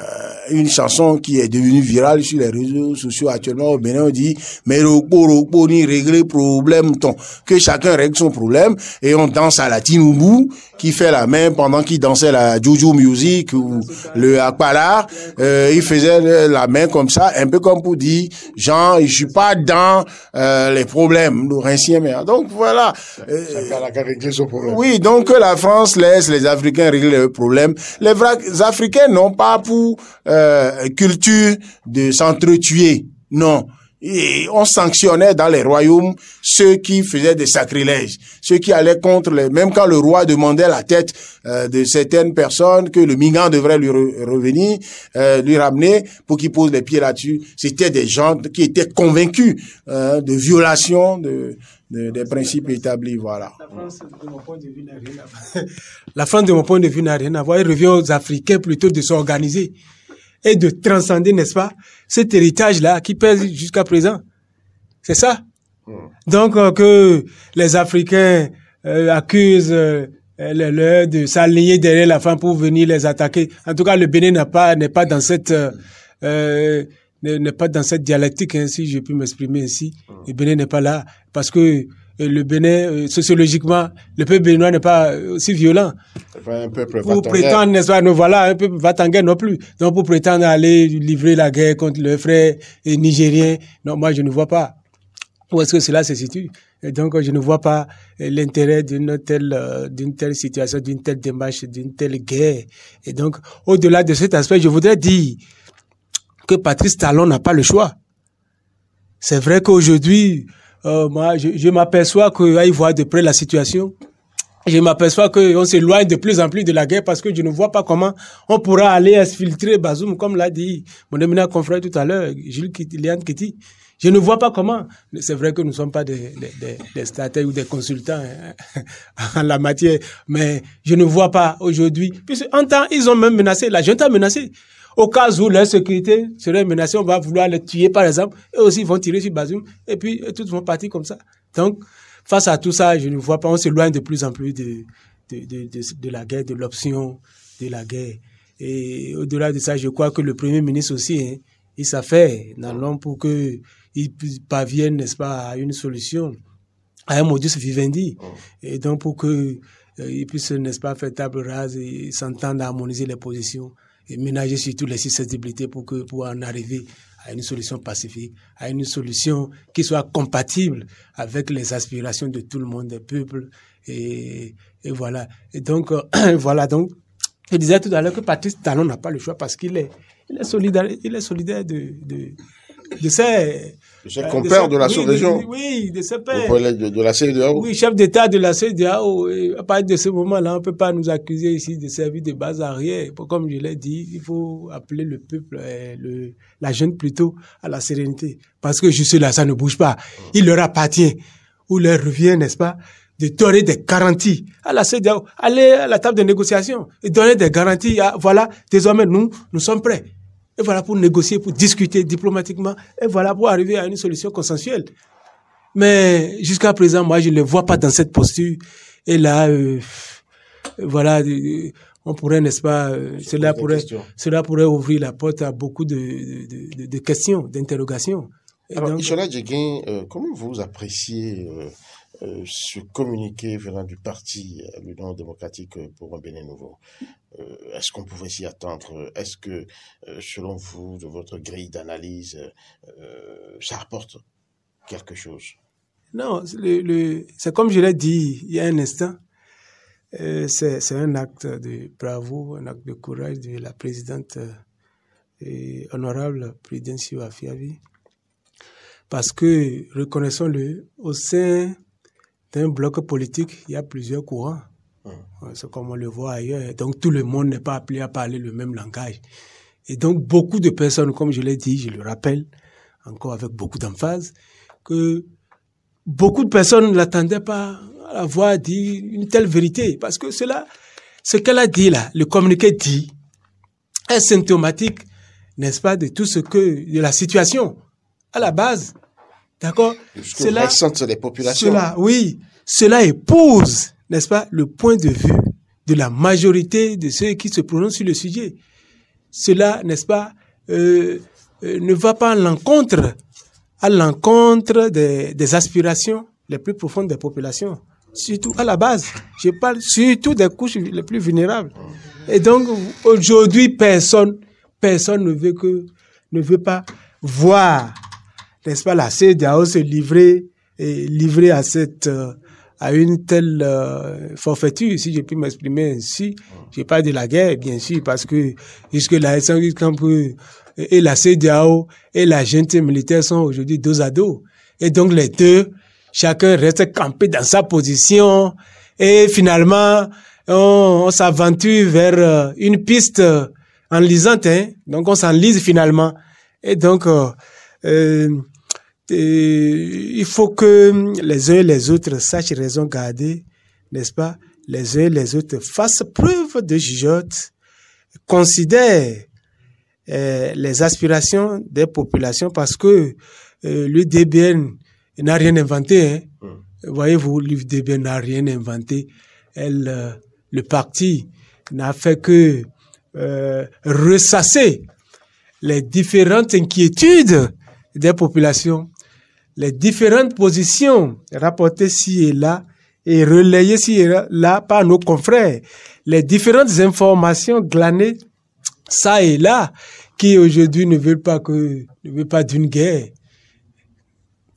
une chanson qui est devenue virale sur les réseaux sociaux actuellement au Bénin. On dit mais le pour ni régler problème ton que chacun règle son problème et on danse à la tinoubou qui fait la main pendant qu'il dansait la Juju Music ou le Akpala. Euh, il faisait la main comme ça, un peu comme pour dire Jean, je suis pas dans euh, les problèmes. Ah, donc voilà. a Oui, donc la France les Africains régler le problème. Les Africains n'ont pas pour euh, culture de s'entretuer. Non. Et on sanctionnait dans les royaumes ceux qui faisaient des sacrilèges, ceux qui allaient contre les... Même quand le roi demandait la tête euh, de certaines personnes que le migrant devrait lui revenir, euh, lui ramener pour qu'il pose des pieds là-dessus, c'était des gens qui étaient convaincus hein, de violations, de, des principes établis. Voilà. La France, de mon point de vue, n'a rien à voir. La France, de mon point de vue, n'a rien à voir. revient aux Africains plutôt de s'organiser et de transcender, n'est-ce pas, cet héritage-là qui pèse jusqu'à présent. C'est ça. Hmm. Donc, euh, que les Africains euh, accusent euh, de s'aligner derrière la France pour venir les attaquer. En tout cas, le Bénin n'est pas, n'est pas dans cette n'est pas dans cette dialectique, hein, si je puis m'exprimer ainsi. Hmm. Le Bénin n'est pas là parce que euh, le Bénin, euh, sociologiquement, le peuple béninois n'est pas euh, aussi violent. Un peuple pour prétendre, n'est-ce pas, nous voilà, un peuple guerre non plus. Donc, pour prétendre aller livrer la guerre contre le frère nigérien, non, moi, je ne vois pas où est-ce que cela se situe. Et donc, je ne vois pas l'intérêt d'une telle, d'une telle situation, d'une telle démarche, d'une telle guerre. Et donc, au-delà de cet aspect, je voudrais dire que Patrice Talon n'a pas le choix. C'est vrai qu'aujourd'hui, euh, moi, je, je m'aperçois qu'à y voir de près la situation, je m'aperçois qu'on s'éloigne de plus en plus de la guerre parce que je ne vois pas comment on pourra aller infiltrer Bazoum, comme l'a dit mon éminent confrère tout à l'heure, Jules Kiti-Liane Kitty. Je ne vois pas comment. C'est vrai que nous ne sommes pas des, des, des, stratèges ou des consultants hein, en la matière, mais je ne vois pas aujourd'hui. Puisque en temps, ils ont même menacé, la junte a menacé. Au cas où leur sécurité serait menacée, on va vouloir les tuer, par exemple. Et aussi ils vont tirer sur Bazoum. Et puis, euh, tout vont partir comme ça. Donc, face à tout ça, je ne vois pas, on s'éloigne de plus en plus de, de, la guerre, de l'option de la guerre. Et au-delà de ça, je crois que le Premier ministre aussi, hein, il s'affaire dans l'homme pour qu'il parvienne, n'est-ce pas, à une solution, à un modus vivendi. Oh. Et donc, pour que euh, il puisse, n'est-ce pas, faire table rase et s'entendre à harmoniser les positions et ménager surtout les susceptibilités pour, que, pour en arriver à une solution pacifique, à une solution qui soit compatible avec les aspirations de tout le monde, des peuples. Et, et voilà. Et donc, euh, voilà. Donc, je disais tout à l'heure que Patrice Talon n'a pas le choix parce qu'il est, il est solidaire, il est solidaire de, de, de, ses, c'est euh, qu'on de, de, la sous-région. Oui, de ses pères. De, la CEDEAO. Oui, chef d'État de la CEDEAO. Oh, à partir de ce moment-là, on ne peut pas nous accuser ici de servir de base arrière. Comme je l'ai dit, il faut appeler le peuple, euh, le, la jeune plutôt, à la sérénité. Parce que juste là, ça ne bouge pas. Il leur appartient ou leur revient, n'est-ce pas, de donner des garanties à la CEDEAO. Aller à la table de négociation et donner des garanties. voilà, désormais, nous, nous sommes prêts. Et voilà pour négocier, pour discuter diplomatiquement. Et voilà pour arriver à une solution consensuelle. Mais jusqu'à présent, moi, je ne le vois pas dans cette posture. Et là, euh, voilà, euh, on pourrait, n'est-ce pas, euh, cela pourrait, cela pourrait ouvrir la porte à beaucoup de, questions, d'interrogations. Alors, Isola comment vous appréciez ce communiqué venant du parti, l'Union démocratique pour un Bénin nouveau euh, est-ce qu'on pouvait s'y attendre Est-ce que, euh, selon vous, de votre grille d'analyse, euh, ça apporte quelque chose Non, c'est comme je l'ai dit il y a un instant, c'est un acte de bravo, un acte de courage de la présidente et honorable Prudencio Afiavi. Parce que, reconnaissons-le, au sein d'un bloc politique, il y a plusieurs courants. C'est comme on le voit ailleurs. Donc tout le monde n'est pas appelé à parler le même langage. Et donc beaucoup de personnes, comme je l'ai dit, je le rappelle encore avec beaucoup d'emphase, que beaucoup de personnes ne l'attendaient pas à avoir dit une telle vérité. Parce que cela, ce qu'elle a dit là, le communiqué dit, est symptomatique, n'est-ce pas, de tout ce que, de la situation à la base. D'accord Cela. des populations. Cela, oui. Cela épouse n'est-ce pas, le point de vue de la majorité de ceux qui se prononcent sur le sujet. Cela, n'est-ce pas, euh, euh, ne va pas à l'encontre, à l'encontre des, aspirations les plus profondes des populations surtout à la base. Je parle surtout des couches les plus vulnérables. Et donc, aujourd'hui, personne, personne ne veut que, ne veut pas voir, n'est-ce pas, la CEDAO se livrer, à cette, euh, à une telle euh, forfaiture, si je puis m'exprimer ainsi. Je parle de la guerre, bien sûr, parce que jusque-là, et la CDAO et la gente militaire sont aujourd'hui dos à dos. Et donc les deux, chacun reste campé dans sa position et finalement, on, s'aventure vers euh, une piste euh, enlisante. Hein? Donc on s'enlise finalement. Et donc... euh, il faut que les uns et les autres sachent raison garder, n'est-ce pas Les uns et les autres fassent preuve de jugeote, considèrent euh, les aspirations des populations parce que euh, le DBN n'a rien inventé. Hein. Hmm. Voyez-vous, l'UDBN n'a rien inventé. Elle, euh, le parti n'a fait que euh, ressasser les différentes inquiétudes des populations les différentes positions rapportées ci et là et relayées ci et là par nos confrères, les différentes informations glanées ça et là qui aujourd'hui ne veulent pas que ne veulent pas d'une guerre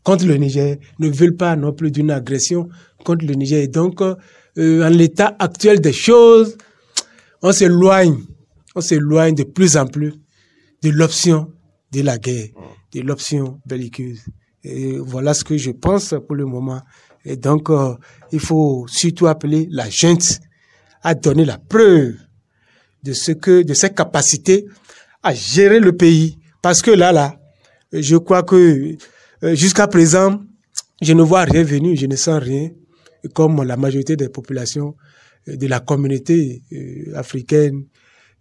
contre le Niger, ne veulent pas non plus d'une agression contre le Niger. Et donc, euh, en l'état actuel des choses, on s'éloigne, on s'éloigne de plus en plus de l'option de la guerre, de l'option belliqueuse. Et voilà ce que je pense pour le moment. Et donc, euh, il faut surtout appeler la gente à donner la preuve de ce que, de cette capacité à gérer le pays. Parce que là, là, je crois que euh, jusqu'à présent, je ne vois rien venir, je ne sens rien, comme la majorité des populations euh, de la communauté africaine,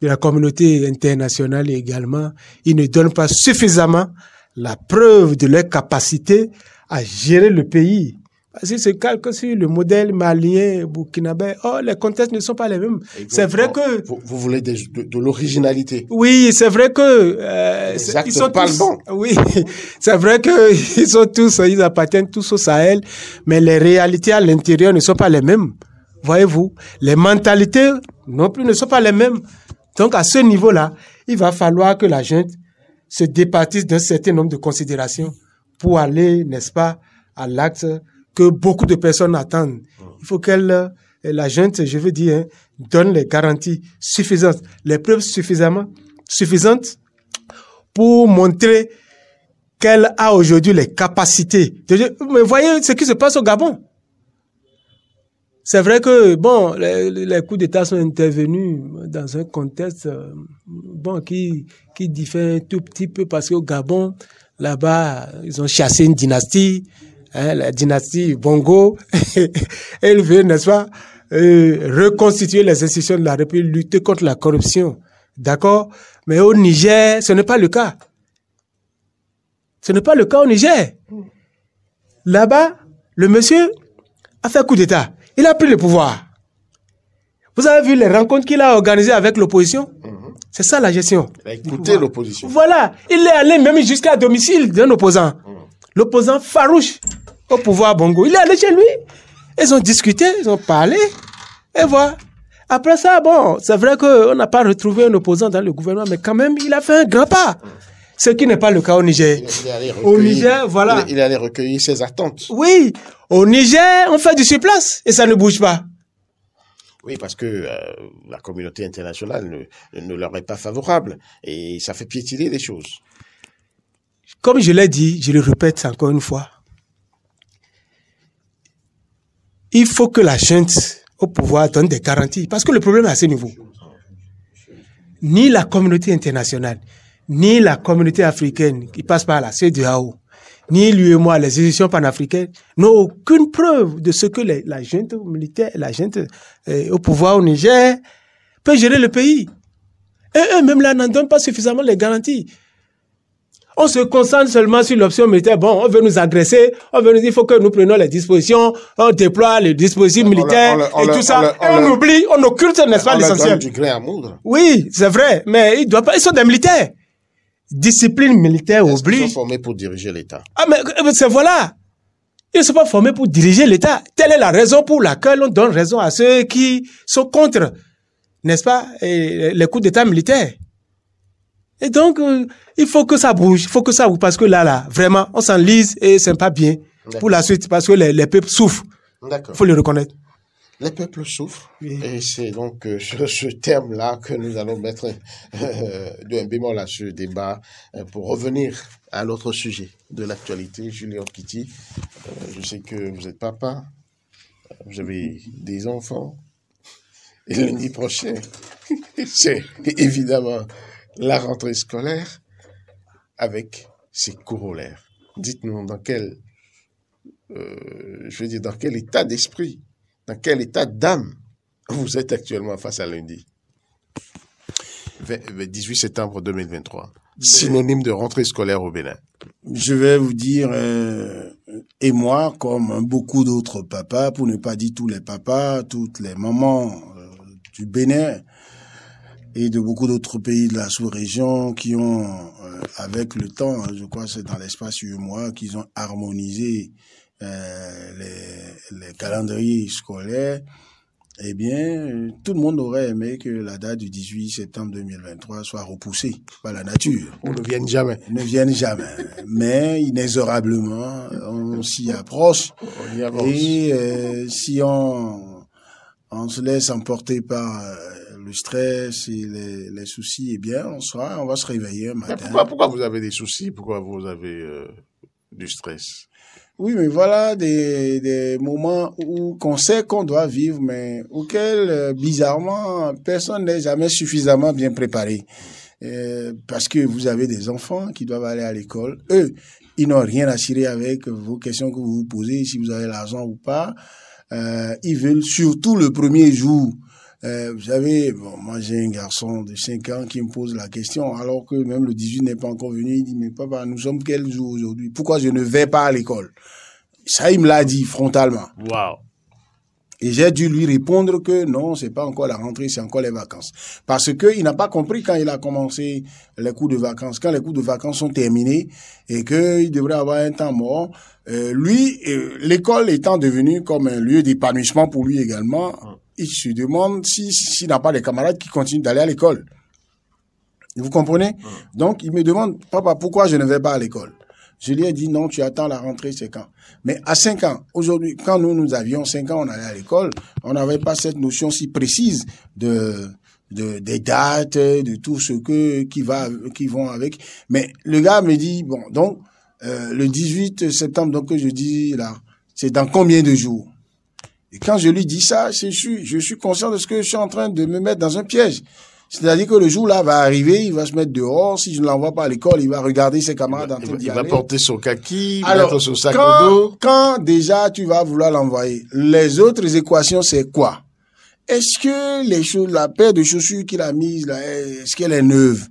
de la communauté internationale également. Ils ne donnent pas suffisamment la preuve de leur capacité à gérer le pays. Parce que c'est calquent sur le modèle malien, burkinabé. Oh, les contextes ne sont pas les mêmes. C'est vrai que... Vous, voulez de, l'originalité. Oui, c'est vrai que... Euh, ils sont pas tous, bon. Oui, c'est vrai qu'ils sont tous, ils appartiennent tous au Sahel, mais les réalités à l'intérieur ne sont pas les mêmes. Voyez-vous, les mentalités non plus ne sont pas les mêmes. Donc à ce niveau-là, il va falloir que la gente se départissent d'un certain nombre de considérations pour aller, n'est-ce pas, à l'acte que beaucoup de personnes attendent. Mm. Il faut qu'elle, euh, la junte, je veux dire, hein, donne les garanties suffisantes, les preuves suffisamment suffisantes pour montrer qu'elle a aujourd'hui les capacités. De... Mais voyez ce qui se passe au Gabon. C'est vrai que, bon, les, coups d'État sont intervenus dans un contexte, euh, bon, qui, qui diffère un tout petit peu parce qu'au Gabon, là-bas, ils ont chassé une dynastie, hein, la dynastie Bongo, elle veut, n'est-ce pas, euh, reconstituer les institutions de la République, lutter contre la corruption. D'accord Mais au Niger, ce n'est pas le cas. Ce n'est pas le cas au Niger. Là-bas, le monsieur a fait un coup d'État. Il a pris le pouvoir. Vous avez vu les rencontres qu'il a organisées avec l'opposition mhm. C'est ça la gestion. Écoutez l'opposition. Voilà, il est allé même jusqu'à domicile d'un opposant. Mhm. L'opposant farouche au pouvoir Bongo. Il est allé chez lui. Ils ont discuté, ils ont parlé. Et voilà. Après ça, bon, c'est vrai qu'on n'a pas retrouvé un opposant dans le gouvernement, mais quand même, il a fait un grand pas. Mhm. Ce qui n'est pas le cas au Niger. au Niger, voilà. Il, allait recueillir ses attentes. Oui. Au Niger, on fait du surplace et ça ne bouge pas. Oui, parce que euh, la communauté internationale ne, leur est pas favorable et ça fait piétiner les choses. Comme je l'ai dit, je le répète encore une fois, il faut que la junte au pouvoir donne des garanties parce que le problème est à ce niveau. Ni la communauté internationale, ni la communauté africaine qui passe par la CEDEAO, ni lui et moi, les institutions panafricaines, n'ont aucune preuve de ce que la gente militaire, la junte euh, au pouvoir au Niger peut gérer le pays. Et eux-mêmes là n'en donnent pas suffisamment les garanties. On se concentre seulement sur l'option militaire. Bon, on veut nous agresser, on veut nous dire, il faut que nous prenions les dispositions, on déploie les dispositifs militaires et tout ça. on oublie, on occulte, n'est-ce pas, l'essentiel. Oui, c'est vrai, mais ils, doivent pas, ils sont des militaires. Discipline militaire oblige. Ils sont formés pour diriger l'État. Ah, mais euh, c'est voilà. Ils ne sont pas formés pour diriger l'État. Telle est la raison pour laquelle on donne raison à ceux qui sont contre, n'est-ce pas, euh, les coups d'État militaires. Et donc, euh, il faut que ça bouge, il faut que ça bouge, parce que là, là, vraiment, on s'enlise et c'est pas bien pour la suite, parce que les, peuples souffrent. Il faut le reconnaître les peuples souffrent. Et c'est donc euh, sur ce terme-là que nous allons mettre euh, de un bémol à ce débat euh, pour revenir à l'autre sujet de l'actualité. Julien Kitty, je sais que vous êtes papa, vous avez des enfants. Et lundi prochain, c'est évidemment la rentrée scolaire avec ses corollaires. Dites-nous dans quel, je veux dire, dans quel état d'esprit dans quel état d'âme vous êtes actuellement face à lundi 18 euh, septembre 2023, synonyme de rentrée scolaire au Bénin. Je vais vous dire, euh, et moi, comme beaucoup d'autres papas, pour ne pas dire tous les papas, toutes les mamans euh, du Bénin et de beaucoup d'autres pays de la sous-région qui ont, avec le temps, hein, je crois c'est dans l'espace et mois, qu'ils ont harmonisé euh, les, les, calendriers scolaires, eh bien, tout le monde aurait aimé que la date du 18 septembre 2023 soit repoussée par la nature. On ne vienne jamais. ne vienne jamais. Mais inexorablement, on s'y approche. On y Et euh, si on, on se laisse emporter par euh, le stress et les, les, soucis, eh bien, on, sera, on va se réveiller un matin. pourquoi, pourquoi vous avez des soucis Pourquoi vous avez du stress oui, mais voilà des, des moments où qu'on sait qu'on doit vivre, mais auxquels, euh, bizarrement, personne n'est jamais suffisamment bien préparé. Euh, parce que vous avez des enfants qui doivent aller à l'école. Eux, ils n'ont rien à cirer avec vos questions que vous vous posez, si vous avez l'argent ou pas. Euh, ils veulent surtout le premier jour euh, vous savez, moi j'ai un garçon de 5 ans qui me pose la question, alors que même le 18 n'est pas encore venu, il dit, mais papa, nous sommes quel jour aujourd'hui Pourquoi je ne vais pas à l'école Ça, il me l'a dit frontalement. Wow et j'ai dû lui répondre que non, c'est pas encore la rentrée, c'est encore les vacances. Parce que il n'a pas compris quand il a commencé les cours de vacances, quand les cours de vacances sont terminés et qu'il devrait avoir un temps mort. Euh, lui, euh, l'école étant devenue comme un lieu d'épanouissement pour lui également, hein il se demande s'il si, n'a pas des camarades qui continuent d'aller à l'école. Vous comprenez mmh. Donc, il me demande, papa, pourquoi je ne vais pas à l'école Je lui ai dit, non, tu attends la rentrée, c'est quand Mais à 5 ans, aujourd'hui, quand nous, nous avions 5 ans, on allait à l'école, on n'avait pas cette notion si précise de, des dates, de tout ce que, qui va, qui vont avec. Mais le gars me dit, bon, donc, euh, le 18 septembre, donc, je dis là, c'est dans combien de jours quand je lui dis ça, je suis, je suis conscient de ce que je suis en train de me mettre dans un piège. C'est-à-dire que le jour là va arriver, il va se mettre dehors. Si je ne l'envoie pas à l'école, il va regarder ses camarades en train d'y Il va porter son kaki, va mettre son sac quand, dos. Quand déjà tu vas vouloir l'envoyer, les autres équations c'est quoi Est-ce que les choses, la paire de chaussures qu'il a mise là, est-ce qu'elle est neuve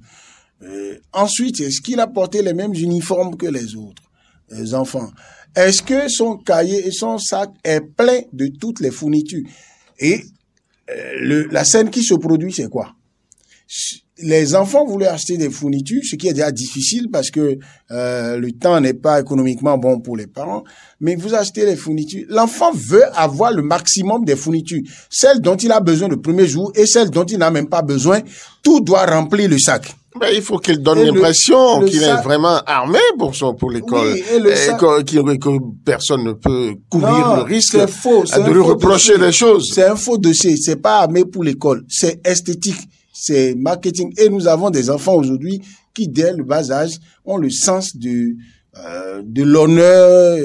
euh, Ensuite, est-ce qu'il a porté les mêmes uniformes que les autres les enfants est-ce que son cahier et son sac est plein de toutes les fournitures Et euh, la scène qui se produit, c'est quoi les enfants voulaient acheter des fournitures, ce qui est déjà difficile parce que euh, le temps n'est pas économiquement bon pour les parents. Mais vous achetez les fournitures. L'enfant veut avoir le maximum des fournitures, celles dont il a besoin le premier jour et celles dont il n'a même pas besoin. Tout doit remplir le sac. Mais il faut qu'il donne l'impression qu'il est vraiment armé pour, son, pour l'école. et, que, personne ne peut couvrir le risque de lui reprocher des choses. C'est un faux dossier. C'est pas armé pour l'école. C'est esthétique. C'est marketing. Et nous avons des enfants aujourd'hui qui, dès le bas âge, ont le sens de, euh, de l'honneur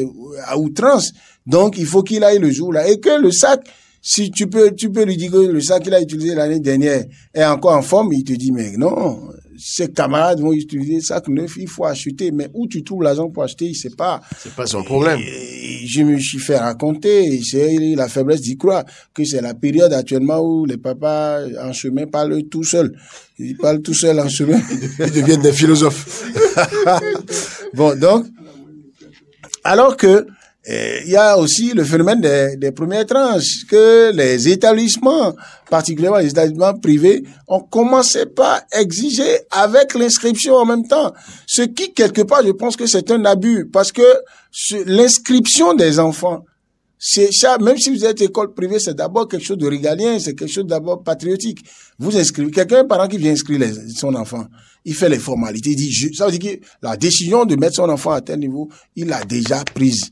à outrance. Donc, il faut qu'il aille le jour là. Et que le sac, si tu peux, tu peux lui dire que le sac qu'il a utilisé l'année dernière est encore en forme, il te dit, mais non, ses camarades vont utiliser sac neuf, il faut acheter. Mais où tu trouves l'argent pour acheter, il sait pas. C'est pas son problème. je me suis fait raconter, c'est la faiblesse d'y croire, que c'est la période actuellement où les papas en chemin parlent tout seuls. Ils parlent tout seuls en chemin. Ils deviennent des philosophes. bon, donc, alors que il y a aussi le phénomène des, des, premières tranches que les établissements, particulièrement les établissements privés, ont commencé par exiger avec l'inscription en même temps. Ce qui, quelque part, je pense que c'est un abus parce que l'inscription des enfants, c'est ça, même si vous êtes école privée, c'est d'abord quelque chose de régalien, c'est quelque chose d'abord patriotique. Vous inscrivez, quelqu'un, un parent qui vient inscrire son enfant, il fait les formalités, il dit, ça veut dire que la décision de mettre son enfant à tel niveau, il l'a déjà prise.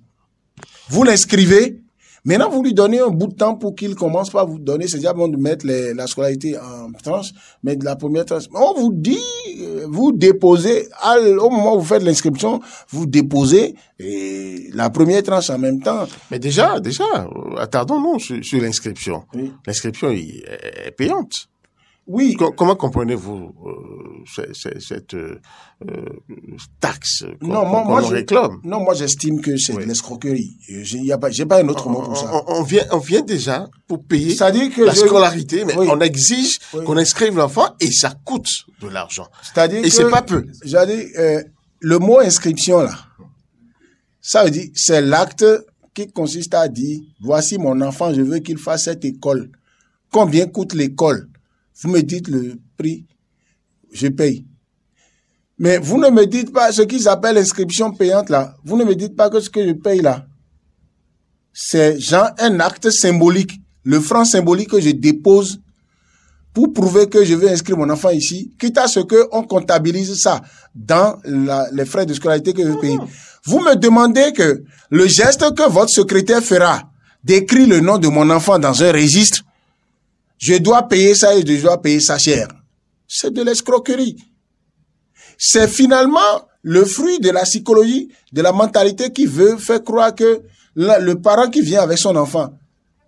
Vous l'inscrivez. Maintenant, vous lui donnez un bout de temps pour qu'il commence à vous donner, c'est-à-dire avant de mettre la scolarité en tranche, mettre la première tranche. On vous dit, euh, vous déposez, au moment où vous faites l'inscription, vous déposez la première tranche en même temps. Mais déjà, déjà, euh, attardons-nous sur, l'inscription. L'inscription est payante. Oui. comment comprenez-vous euh, cette euh, euh, taxe qu'on réclame Non, moi j'estime que c'est de l'escroquerie. Je n'ai pas, un autre mot pour ça. On vient, déjà pour payer la scolarité, mais on exige qu'on inscrive l'enfant et ça coûte de l'argent. C'est-à-dire Et c'est pas peu. J'allais le mot inscription là, ça veut dire c'est l'acte qui consiste à dire voici mon enfant, je veux qu'il fasse cette école. Combien coûte l'école vous me dites le prix, je paye. Mais vous ne me dites pas ce qu'ils appellent inscription payante là. Vous ne me dites pas que ce que je paye là, c'est genre un acte symbolique, le franc symbolique que je dépose pour prouver que je veux inscrire mon enfant ici, quitte à ce qu'on comptabilise ça dans les frais de scolarité que je paye. Vous me demandez que le geste que votre secrétaire fera d'écrire le nom de mon enfant dans un registre, je dois payer ça et je dois payer ça cher. C'est de l'escroquerie. C'est finalement le fruit de la psychologie, de la mentalité qui veut faire croire que le parent qui vient avec son enfant,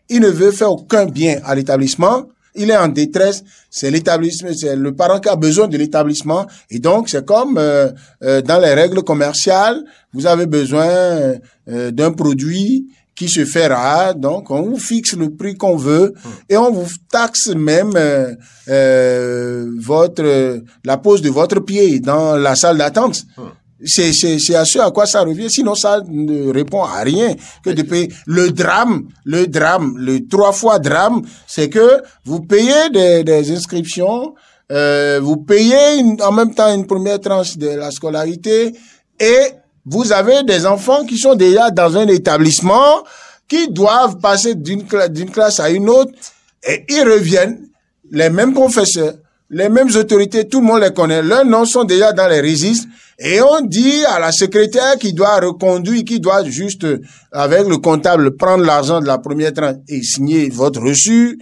il ne veut faire aucun bien à l'établissement, il est en détresse, c'est l'établissement, c'est le parent qui a besoin de l'établissement et donc c'est comme euh, euh, dans les règles commerciales, vous avez besoin euh, d'un produit, qui se fera. Donc, on vous fixe le prix qu'on veut et on vous taxe même euh, euh, votre la pose de votre pied dans la salle d'attente. C'est, c'est, c'est à ce à quoi ça revient. Sinon, ça ne répond à rien que de Le drame, le drame, le trois fois drame, c'est que vous payez des, des inscriptions, euh, vous payez en même temps une première tranche de la scolarité et vous avez des enfants qui sont déjà dans un établissement, qui doivent passer d'une classe, à une autre, et ils reviennent, les mêmes professeurs, les mêmes autorités, tout le monde les connaît, leurs noms sont déjà dans les registres, et on dit à la secrétaire qui doit reconduire, qui doit juste, euh, avec le comptable, prendre l'argent de la première tranche et signer votre reçu,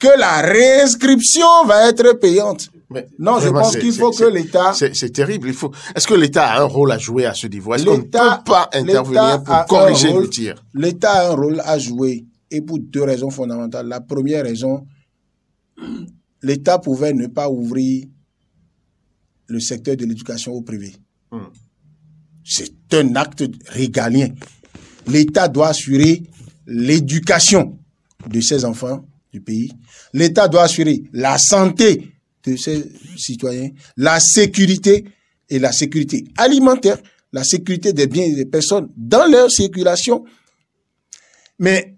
que la réinscription va être payante non, je pense qu'il faut que l'État. C'est terrible. Il faut. Est-ce que l'État a un rôle à jouer à ce niveau Est-ce qu'on ne peut pas intervenir pour corriger le tir L'État a un rôle à jouer et pour deux raisons fondamentales. La première raison, l'État pouvait ne pas ouvrir le secteur de l'éducation au privé. Hmm. C'est un acte régalien. L'État doit assurer l'éducation de ses enfants du pays. L'État doit assurer la santé de ces citoyens, la sécurité et la sécurité alimentaire, la sécurité des biens et des personnes dans leur circulation. Mais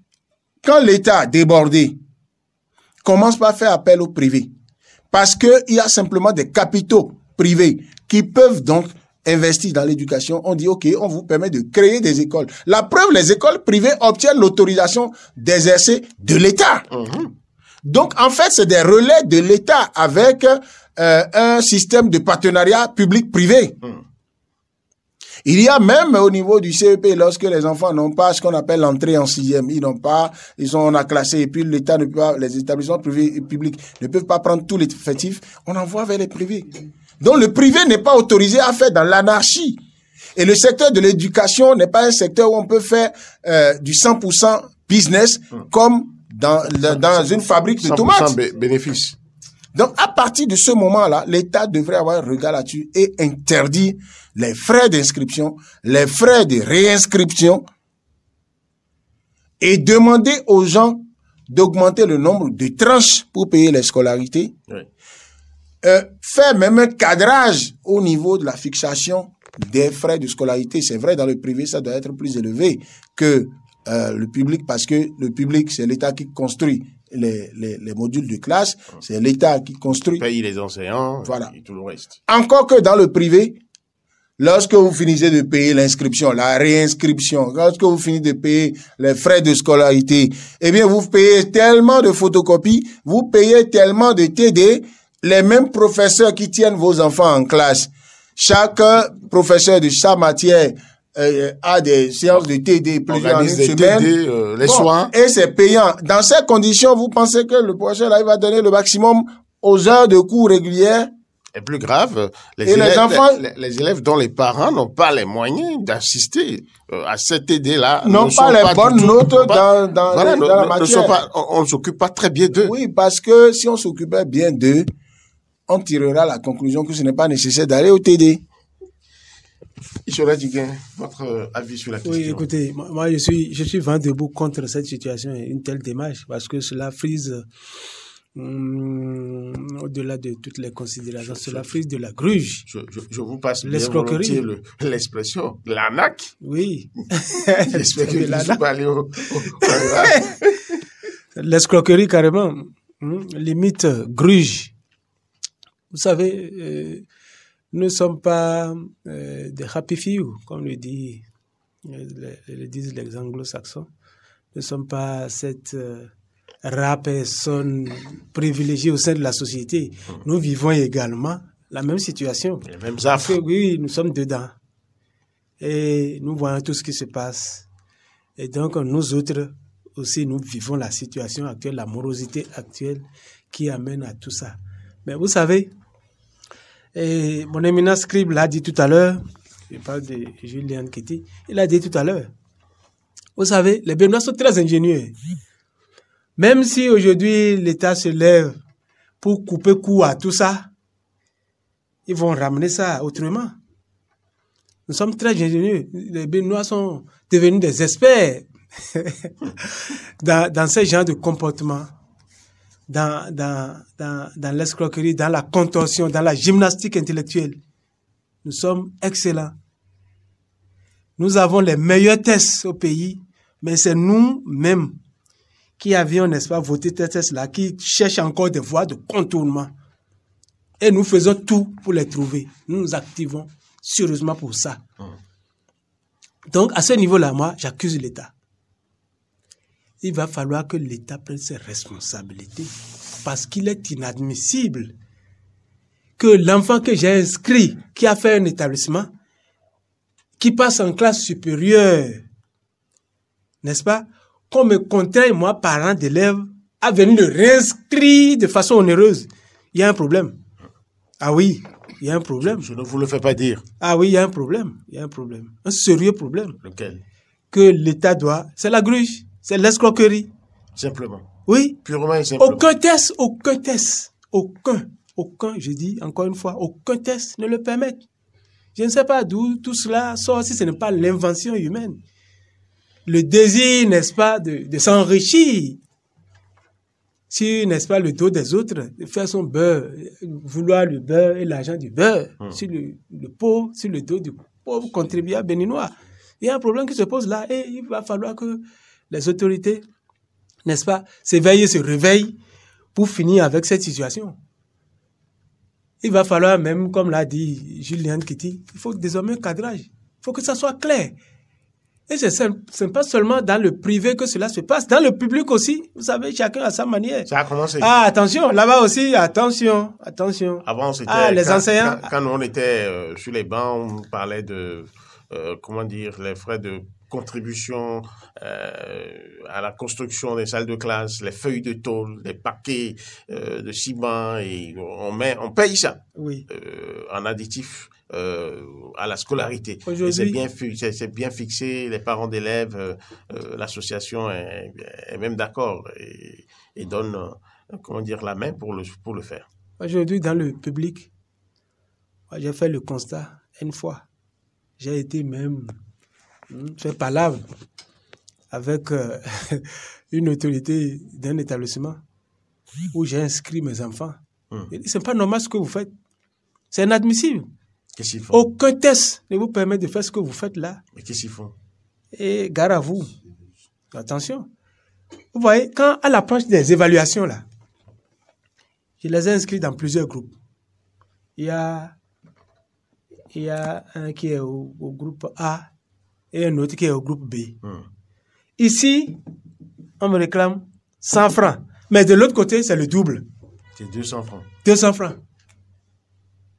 quand l'État débordé commence par faire appel au privé, parce qu'il y a simplement des capitaux privés qui peuvent donc investir dans l'éducation, on dit, OK, on vous permet de créer des écoles. La preuve, les écoles privées obtiennent l'autorisation d'exercer de l'État. Mhm. Donc, en fait, c'est des relais de l'État avec euh, un système de partenariat public-privé. Hmm. Il y a même au niveau du CEP, lorsque les enfants n'ont pas ce qu'on appelle l'entrée en sixième, ils n'ont pas, ils sont on a classé et puis l'État ne peut pas, les établissements privés et publics ne peuvent pas prendre tous les effectifs, on envoie vers les privés. Donc le privé n'est pas autorisé à faire dans l'anarchie. Et le secteur de l'éducation n'est pas un secteur où on peut faire euh, du 100% business hmm. comme dans, une fabrique de tomates. bénéfice. Donc, à partir de ce moment-là, l'État devrait avoir un regard là-dessus et interdire les frais d'inscription, les frais de réinscription et demander aux gens d'augmenter le nombre de tranches pour payer les scolarités. Euh, faire même un cadrage au niveau de la fixation des frais de scolarité. C'est vrai, dans le privé, ça doit être plus élevé que euh, le public parce que le public, c'est l'État qui construit les, les, les, modules de classe, c'est l'État qui construit. Paye les enseignants voilà. et tout le reste. Encore que dans le privé, lorsque vous finissez de payer l'inscription, la réinscription, lorsque vous finissez de payer les frais de scolarité, eh bien, vous payez tellement de photocopies, vous payez tellement de TD, les mêmes professeurs qui tiennent vos enfants en classe. Chaque professeur de sa matière à euh, des séances de TD plusieurs une euh, les soins. Et c'est payant. Dans ces conditions, vous pensez que le prochain là, il va donner le maximum aux heures de cours régulières et plus grave, les, élèves, les, enfants... les, élèves dont les parents n'ont pas les moyens d'assister euh, à cette td là N'ont pas les bonnes notes dans, dans, la matière. on ne s'occupe pas très bien d'eux. Oui, parce que si on s'occupait bien d'eux, on tirera la conclusion que ce n'est pas nécessaire d'aller au TD du gain. votre euh, avis sur la question. Oui, écoutez, moi, je suis, je suis debout contre cette situation, et une telle démarche, parce que cela frise, hum, au-delà de toutes les considérations, cela frise de la gruge. Je, vous passe l'escroquerie, l'expression, l'anac. Oui. J'espère que L'escroquerie, carrément. Hum, limite gruge. Vous savez, euh, nous ne sommes pas euh, des happy few, comme le, dit, euh, le, disent les anglo-saxons. Nous ne sommes pas cette euh, rare personne privilégiée au sein de la société. Hmm. Nous vivons également la même situation. Les mêmes affres. oui, nous sommes dedans. Et nous voyons tout ce qui se passe. Et donc, nous autres aussi, nous vivons la situation actuelle, la morosité actuelle qui amène à tout ça. Mais vous savez, et mon éminent scribe l'a dit tout à l'heure, je parle de Julien Kitty, il a dit tout à l'heure. Vous savez, les Benoît sont très ingénieux. Même si aujourd'hui l'État se lève pour couper coup à tout ça, ils vont ramener ça autrement. Nous sommes très ingénieux. Les Benoît sont devenus des experts dans, dans ce genre de comportement dans, dans, dans, dans l'escroquerie, dans la contention dans la gymnastique intellectuelle. Nous sommes excellents. Nous avons les meilleurs tests au pays, mais c'est nous-mêmes qui avions, n'est-ce pas, voté ces tests-là, qui cherchent encore des voies de contournement. Et nous faisons tout pour les trouver. Nous nous activons sérieusement pour ça. Hum. Donc, à ce niveau-là, moi, j'accuse l'État il va falloir que l'État prenne ses responsabilités parce qu'il est inadmissible que l'enfant que j'ai inscrit, qui a fait un établissement, qui passe en classe supérieure, n'est-ce pas, qu'on me contraigne, moi, parent d'élève, à venir le réinscrire de façon onéreuse. Il y a un problème. Ah oui, il y a un problème. Je ne vous le fais pas dire. Ah oui, il y a un problème. Il y a un problème. Un sérieux problème. Lequel Que l'État doit. C'est la gruge. C'est l'escroquerie. Simplement. Oui. Purement et simplement. Aucun test, aucun test, aucun, aucun, je dis encore une fois, aucun test ne le permet. Je ne sais pas d'où tout cela sort, si ce n'est pas l'invention humaine. Le désir, n'est-ce pas, de, s'enrichir sur, n'est-ce pas, le dos des autres, de faire son beurre, vouloir le beurre et l'argent du beurre hum. le, le, pauvre, sur le dos du pauvre contribuable béninois. Il y a un problème qui se pose là et il va falloir que les autorités, n'est-ce pas, s'éveillent, se réveillent pour finir avec cette situation. Il va falloir même, comme l'a dit Julien Kitty, il faut désormais un cadrage. Il faut que ça soit clair. Et ce n'est pas seulement dans le privé que cela se passe, dans le public aussi, vous savez, chacun à sa manière. Ça a commencé. Ah, attention, là-bas aussi, attention, attention. Avant, c'était... Ah, les enseignants... Quand, on était euh, sur les bancs, on parlait de... Euh, comment dire, les frais de contributions euh, à la construction des salles de classe, les feuilles de tôle, les paquets euh, de ciment, et on, met, on paye ça oui. Euh, en additif. à la scolarité. C'est bien, bien, fixé, les parents d'élèves, l'association est, même d'accord et, et, donne comment dire, la main pour le, pour le faire. Aujourd'hui, dans le public, j'ai fait le constat une fois. J'ai été même Mm. fait pas avec euh, une autorité d'un établissement où j'ai inscrit mes enfants. Mm. C'est Ce n'est pas normal ce que vous faites. C'est inadmissible. Qu'est-ce qu'ils Aucun test ne vous permet de faire ce que vous faites là. Mais qu'est-ce qu'ils font Et gare à vous. Attention. Vous voyez, quand à l'approche des évaluations là, je les ai inscrits dans plusieurs groupes. Il y a, il y a un qui est au groupe A, et un autre qui est au groupe B. Hmm. Ici, on me réclame 100 francs. Mais de l'autre côté, c'est le double. C'est 200 francs. 200 francs.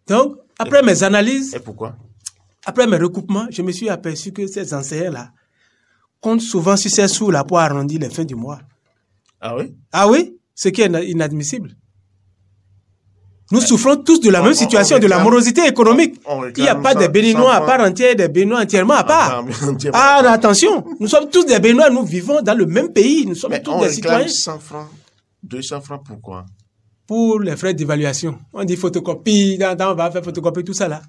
Donc, après mes analyses. Et pourquoi Après mes recoupements, je me suis aperçu que ces enseignants-là comptent souvent sur ces sous-là pour arrondir les fins du mois. Ah oui Ah oui Ce qui est inadmissible. Nous souffrons tous de la même situation, de la morosité économique. Il n'y a pas des Béninois à part entière, des Béninois entièrement à ah, part. Ah, attention, nous sommes tous des Béninois, nous vivons dans le même pays, nous sommes tous des citoyens. 100 francs, 200 francs, pourquoi Pour les frais d'évaluation. On dit photocopie, on va faire photocopier tout ça là.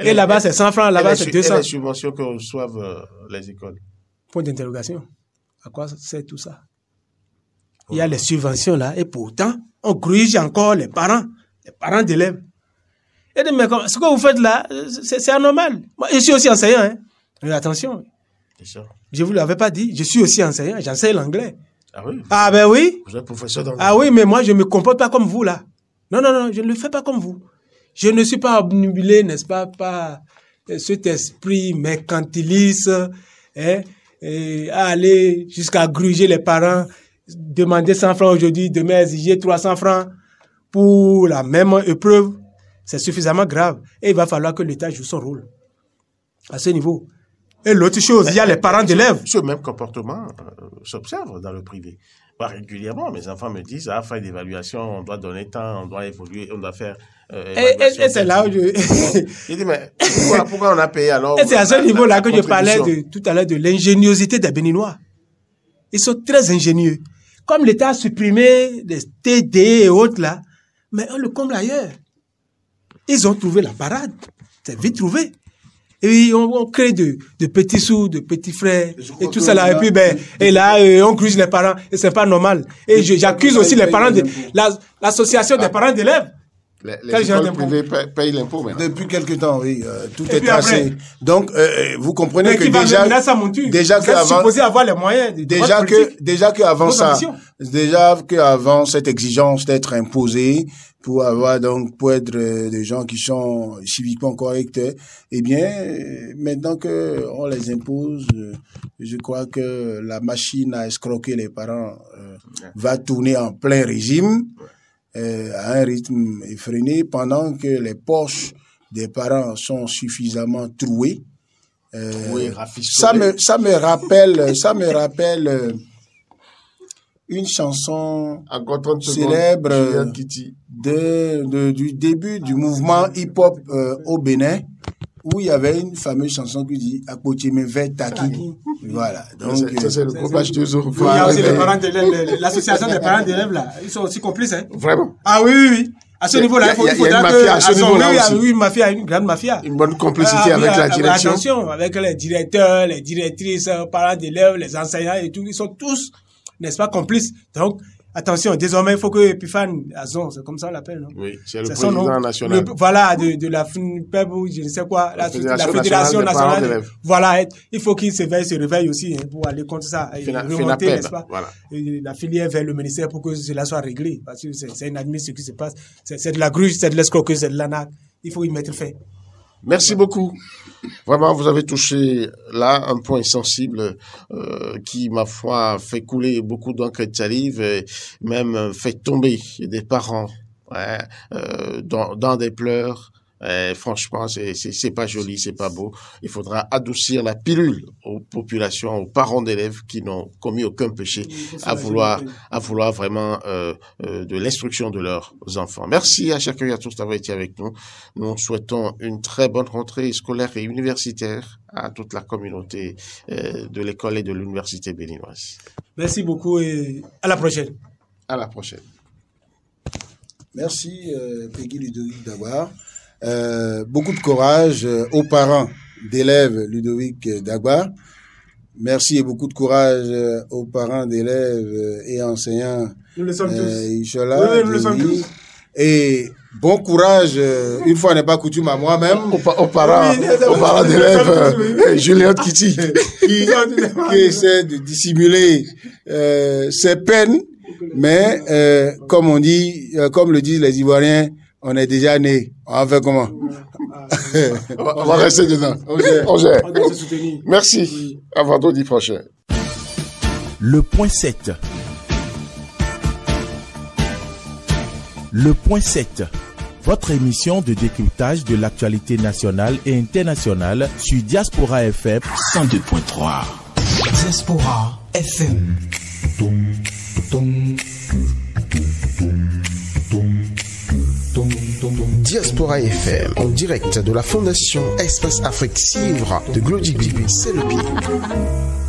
Et, là-bas, c'est 100 francs, là-bas, c'est 200. Et les subventions que reçoivent euh, les écoles. Point d'interrogation. À quoi c'est tout ça Il y a les subventions là, et pourtant, on gruge encore les parents parents d'élèves. Et de, mais ce que vous faites là, c'est anormal. Moi, je suis aussi enseignant. Hein. Mais attention. Je ne vous l'avais pas dit, je suis aussi enseignant, j'enseigne l'anglais. Ah oui Ah ben oui. Vous êtes professeur d'anglais. Ah oui, mais moi, je ne me comporte pas comme vous là. Non, non, non, je ne le fais pas comme vous. Je ne suis pas obnubilé, n'est-ce pas, par euh, cet esprit mercantiliste, hein, à aller jusqu'à gruger les parents, demander 100 francs aujourd'hui, demain exiger 300 francs pour la même épreuve, c'est suffisamment grave. Et il va falloir que l'État joue son rôle à ce niveau. Et l'autre chose, il y a les parents d'élèves. Ce même comportement euh, s'observe dans le privé. régulièrement, mes enfants me disent, ah, faire d'évaluation, on doit donner temps, on doit évoluer, on doit faire... Euh, et, c'est là où je... dis, mais pourquoi, on a payé alors Et c'est à ce niveau-là que je parlais de, tout à l'heure de l'ingéniosité des Béninois. Ils sont très ingénieux. Comme l'État a supprimé les TD et autres là, mais on le comble ailleurs. Ils ont trouvé la parade. C'est vite trouvé. Et on, crée de, petits sous, de petits frères, et tout ça là. Et puis, ben, et là, euh, on cruise les parents, et c'est pas normal. Et j'accuse aussi les parents de, l'association des ah. parents d'élèves. Les, les écoles privées payent l'impôt maintenant. Depuis quelque temps, oui, euh, tout est tracé. Donc, euh, euh, vous comprenez que déjà, déjà que avant, avoir les moyens. déjà que, déjà que avant ça, déjà que avant cette exigence d'être imposée, pour avoir donc pour être des gens qui sont civiquement corrects eh bien maintenant que on les impose je crois que la machine à escroquer les parents va tourner en plein régime euh, à un rythme effréné pendant que les poches des parents sont suffisamment trouées. Euh, ça, me, ça me rappelle, ça me rappelle euh, une chanson à célèbre de, du début du mouvement hip-hop au Bénin où il y avait une fameuse chanson qui dit Akpochemeve Taki. Voilà. Donc, ça, c'est le euh, groupe h 2 Il y a aussi l'association des parents d'élèves, là. Ils sont aussi complices, hein. Vraiment. Ah oui, oui, oui. À ce niveau-là, il faut, une une que, à ce niveau-là aussi. Oui, mafia, une grande mafia. Une bonne complicité ah, avec la ah, ah, direction. Attention, avec les directeurs, les directrices, euh, parents d'élèves, les enseignants et tout, ils sont tous, n'est-ce pas, complices. Donc, attention, désormais, il faut que Epiphane Azon, ah, c'est comme ça on l'appelle, non Oui, c'est le président national. voilà, de, la FNPEB je ne sais quoi, la, Fédération, nationale. voilà, il faut qu'il s'éveille, se réveille aussi hein, pour aller contre ça et Fina, remonter, n'est-ce pas La filière vers le ministère pour que cela soit réglé, parce que c'est inadmissible ce qui se passe. C'est de la gruge, c'est de l'escroquerie, c'est de l'anac. Il faut y mettre fin. Merci beaucoup. Vraiment, vous avez touché là un point sensible euh, qui, ma foi, fait couler beaucoup d'encre de salive et même fait tomber des parents hein, euh, dans des pleurs eh, franchement, c'est pas joli, c'est pas beau. Il faudra adoucir la pilule aux populations, aux parents d'élèves qui n'ont commis aucun péché à vouloir, à vouloir vraiment euh, euh, de l'instruction de leurs enfants. Merci à chacun et à tous d'avoir été avec nous. Nous souhaitons une très bonne rentrée scolaire et universitaire à toute la communauté euh, de l'école et de l'université béninoise. Merci beaucoup et à la prochaine. À la prochaine. Merci Peggy Ludovic d'avoir. Euh, beaucoup de courage euh, aux parents d'élèves Ludovic Dagba. Merci et beaucoup de courage euh, aux parents d'élèves et enseignants. Nous le sommes tous. Ishola, nous le sommes tous. Et bon courage, une fois n'est pas coutume à moi-même, aux, parents, aux parents d'élèves, euh, Julien Kitty, qui, essaie de dissimuler ses peines, mais comme on dit, comme le disent les Ivoiriens, on est déjà né. On faire comment On va rester dedans. On Merci. À vendredi prochain. Le point 7. Le point 7. Votre émission de décryptage de l'actualité nationale et internationale sur Diaspora FM 102.3. Diaspora FM. Diaspora FM, en direct de la Fondation Espace Afrique Sivra de Glody c'est le pire.